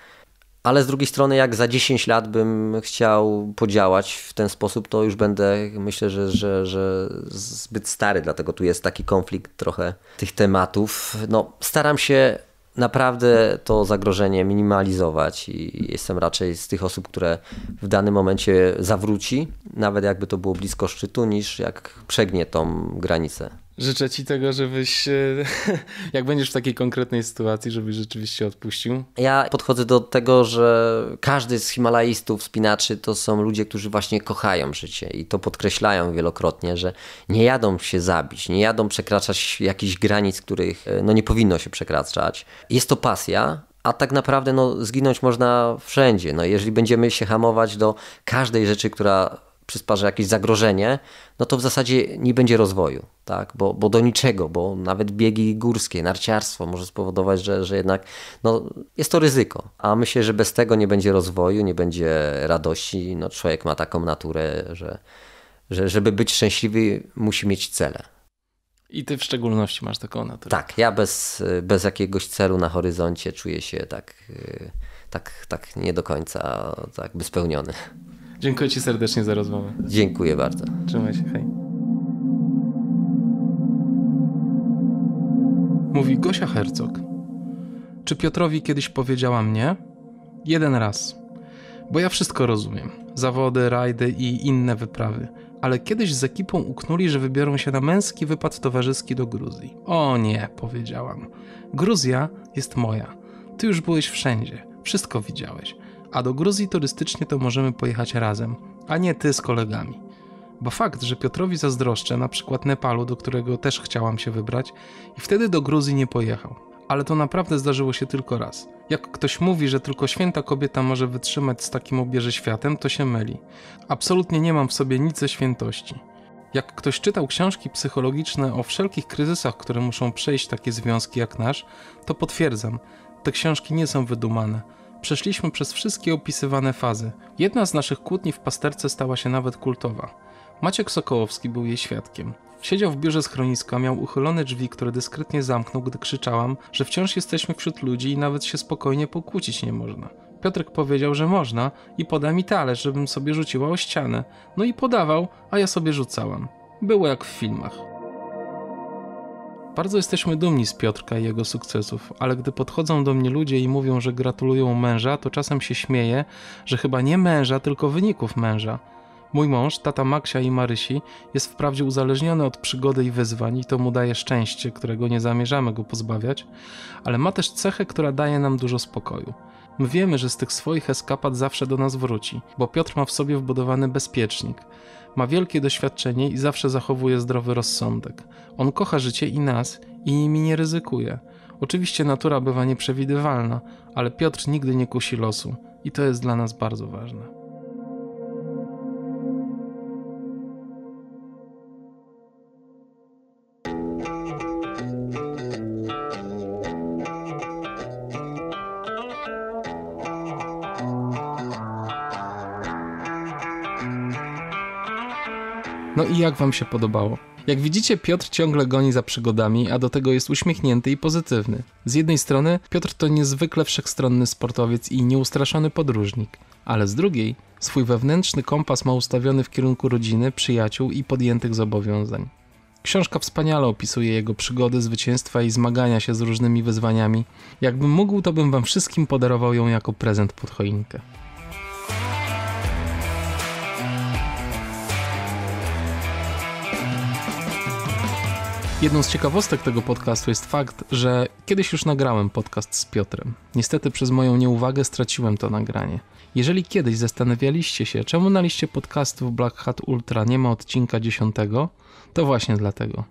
Ale z drugiej strony, jak za 10 lat bym chciał podziałać w ten sposób, to już będę, myślę, że, że, że zbyt stary, dlatego tu jest taki konflikt trochę tych tematów. No, staram się naprawdę to zagrożenie minimalizować i jestem raczej z tych osób, które w danym momencie zawróci, nawet jakby to było blisko szczytu, niż jak przegnie tą granicę.
Życzę ci tego, żebyś, e, jak będziesz w takiej konkretnej sytuacji, żebyś rzeczywiście odpuścił. Ja podchodzę do tego, że każdy z
Himalajistów, spinaczy to są ludzie, którzy właśnie kochają życie i to podkreślają wielokrotnie, że nie jadą się zabić, nie jadą przekraczać jakichś granic, których e, no, nie powinno się przekraczać. Jest to pasja, a tak naprawdę no, zginąć można wszędzie. No, jeżeli będziemy się hamować do każdej rzeczy, która przysparza jakieś zagrożenie, no to w zasadzie nie będzie rozwoju, tak? bo, bo do niczego, bo nawet biegi górskie, narciarstwo może spowodować, że, że jednak no, jest to ryzyko. A myślę, że bez tego nie będzie rozwoju, nie będzie radości. No, człowiek ma taką naturę, że, że żeby być szczęśliwy, musi mieć cele.
I ty w szczególności masz taką naturę.
Tak, ja bez, bez jakiegoś celu na horyzoncie czuję się tak, tak, tak nie do końca
tak spełniony. Dziękuję Ci serdecznie za rozmowę. Dziękuję bardzo. Trzymaj się, hej. Mówi Gosia Hercog. Czy Piotrowi kiedyś powiedziała mnie? Jeden raz. Bo ja wszystko rozumiem. Zawody, rajdy i inne wyprawy. Ale kiedyś z ekipą uknuli, że wybiorą się na męski wypad towarzyski do Gruzji. O nie, powiedziałam. Gruzja jest moja. Ty już byłeś wszędzie. Wszystko widziałeś a do Gruzji turystycznie to możemy pojechać razem, a nie ty z kolegami. Bo fakt, że Piotrowi zazdroszczę na przykład Nepalu, do którego też chciałam się wybrać, i wtedy do Gruzji nie pojechał. Ale to naprawdę zdarzyło się tylko raz. Jak ktoś mówi, że tylko święta kobieta może wytrzymać z takim obierze światem, to się myli. Absolutnie nie mam w sobie nic ze świętości. Jak ktoś czytał książki psychologiczne o wszelkich kryzysach, które muszą przejść takie związki jak nasz, to potwierdzam, te książki nie są wydumane Przeszliśmy przez wszystkie opisywane fazy. Jedna z naszych kłótni w pasterce stała się nawet kultowa. Maciek Sokołowski był jej świadkiem. Siedział w biurze schroniska, miał uchylone drzwi, które dyskretnie zamknął, gdy krzyczałam, że wciąż jesteśmy wśród ludzi i nawet się spokojnie pokłócić nie można. Piotrek powiedział, że można i poda mi talerz, żebym sobie rzuciła o ścianę. No i podawał, a ja sobie rzucałam. Było jak w filmach. Bardzo jesteśmy dumni z Piotrka i jego sukcesów, ale gdy podchodzą do mnie ludzie i mówią, że gratulują męża, to czasem się śmieję, że chyba nie męża, tylko wyników męża. Mój mąż, tata Maksia i Marysi, jest wprawdzie uzależniony od przygody i wyzwań i to mu daje szczęście, którego nie zamierzamy go pozbawiać, ale ma też cechę, która daje nam dużo spokoju. My wiemy, że z tych swoich eskapat zawsze do nas wróci, bo Piotr ma w sobie wbudowany bezpiecznik. Ma wielkie doświadczenie i zawsze zachowuje zdrowy rozsądek. On kocha życie i nas i nimi nie ryzykuje. Oczywiście natura bywa nieprzewidywalna, ale Piotr nigdy nie kusi losu i to jest dla nas bardzo ważne. i jak Wam się podobało. Jak widzicie, Piotr ciągle goni za przygodami, a do tego jest uśmiechnięty i pozytywny. Z jednej strony, Piotr to niezwykle wszechstronny sportowiec i nieustraszony podróżnik, ale z drugiej, swój wewnętrzny kompas ma ustawiony w kierunku rodziny, przyjaciół i podjętych zobowiązań. Książka wspaniale opisuje jego przygody, zwycięstwa i zmagania się z różnymi wyzwaniami. Jakbym mógł, to bym wam wszystkim podarował ją jako prezent pod choinkę. Jedną z ciekawostek tego podcastu jest fakt, że kiedyś już nagrałem podcast z Piotrem. Niestety przez moją nieuwagę straciłem to nagranie. Jeżeli kiedyś zastanawialiście się, czemu na liście podcastów Black Hat Ultra nie ma odcinka 10, to właśnie dlatego.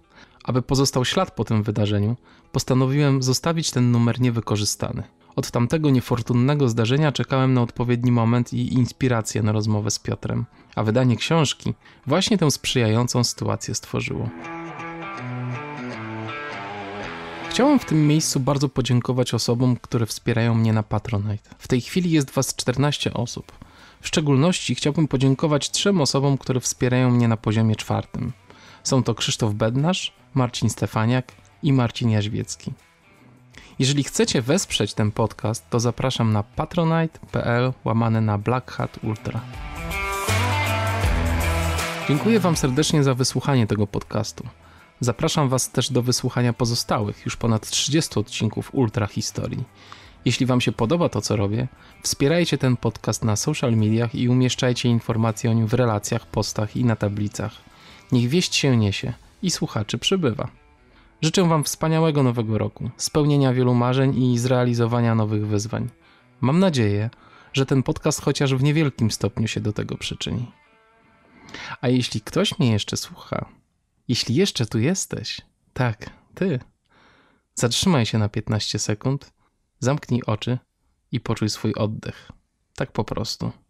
Aby pozostał ślad po tym wydarzeniu, postanowiłem zostawić ten numer niewykorzystany. Od tamtego niefortunnego zdarzenia czekałem na odpowiedni moment i inspirację na rozmowę z Piotrem, a wydanie książki właśnie tę sprzyjającą sytuację stworzyło. Chciałam w tym miejscu bardzo podziękować osobom, które wspierają mnie na Patronite. W tej chwili jest Was 14 osób. W szczególności chciałbym podziękować trzem osobom, które wspierają mnie na poziomie czwartym. Są to Krzysztof Bednarz, Marcin Stefaniak i Marcin Jaźwiecki. Jeżeli chcecie wesprzeć ten podcast, to zapraszam na patronite.pl łamane na Black Hat Ultra. Dziękuję Wam serdecznie za wysłuchanie tego podcastu. Zapraszam Was też do wysłuchania pozostałych, już ponad 30 odcinków Ultra Historii. Jeśli Wam się podoba to, co robię, wspierajcie ten podcast na social mediach i umieszczajcie informacje o nim w relacjach, postach i na tablicach. Niech wieść się niesie i słuchaczy przybywa. Życzę Wam wspaniałego nowego roku, spełnienia wielu marzeń i zrealizowania nowych wyzwań. Mam nadzieję, że ten podcast chociaż w niewielkim stopniu się do tego przyczyni. A jeśli ktoś mnie jeszcze słucha, jeśli jeszcze tu jesteś, tak, ty, zatrzymaj się na 15 sekund, zamknij oczy i poczuj swój oddech. Tak po prostu.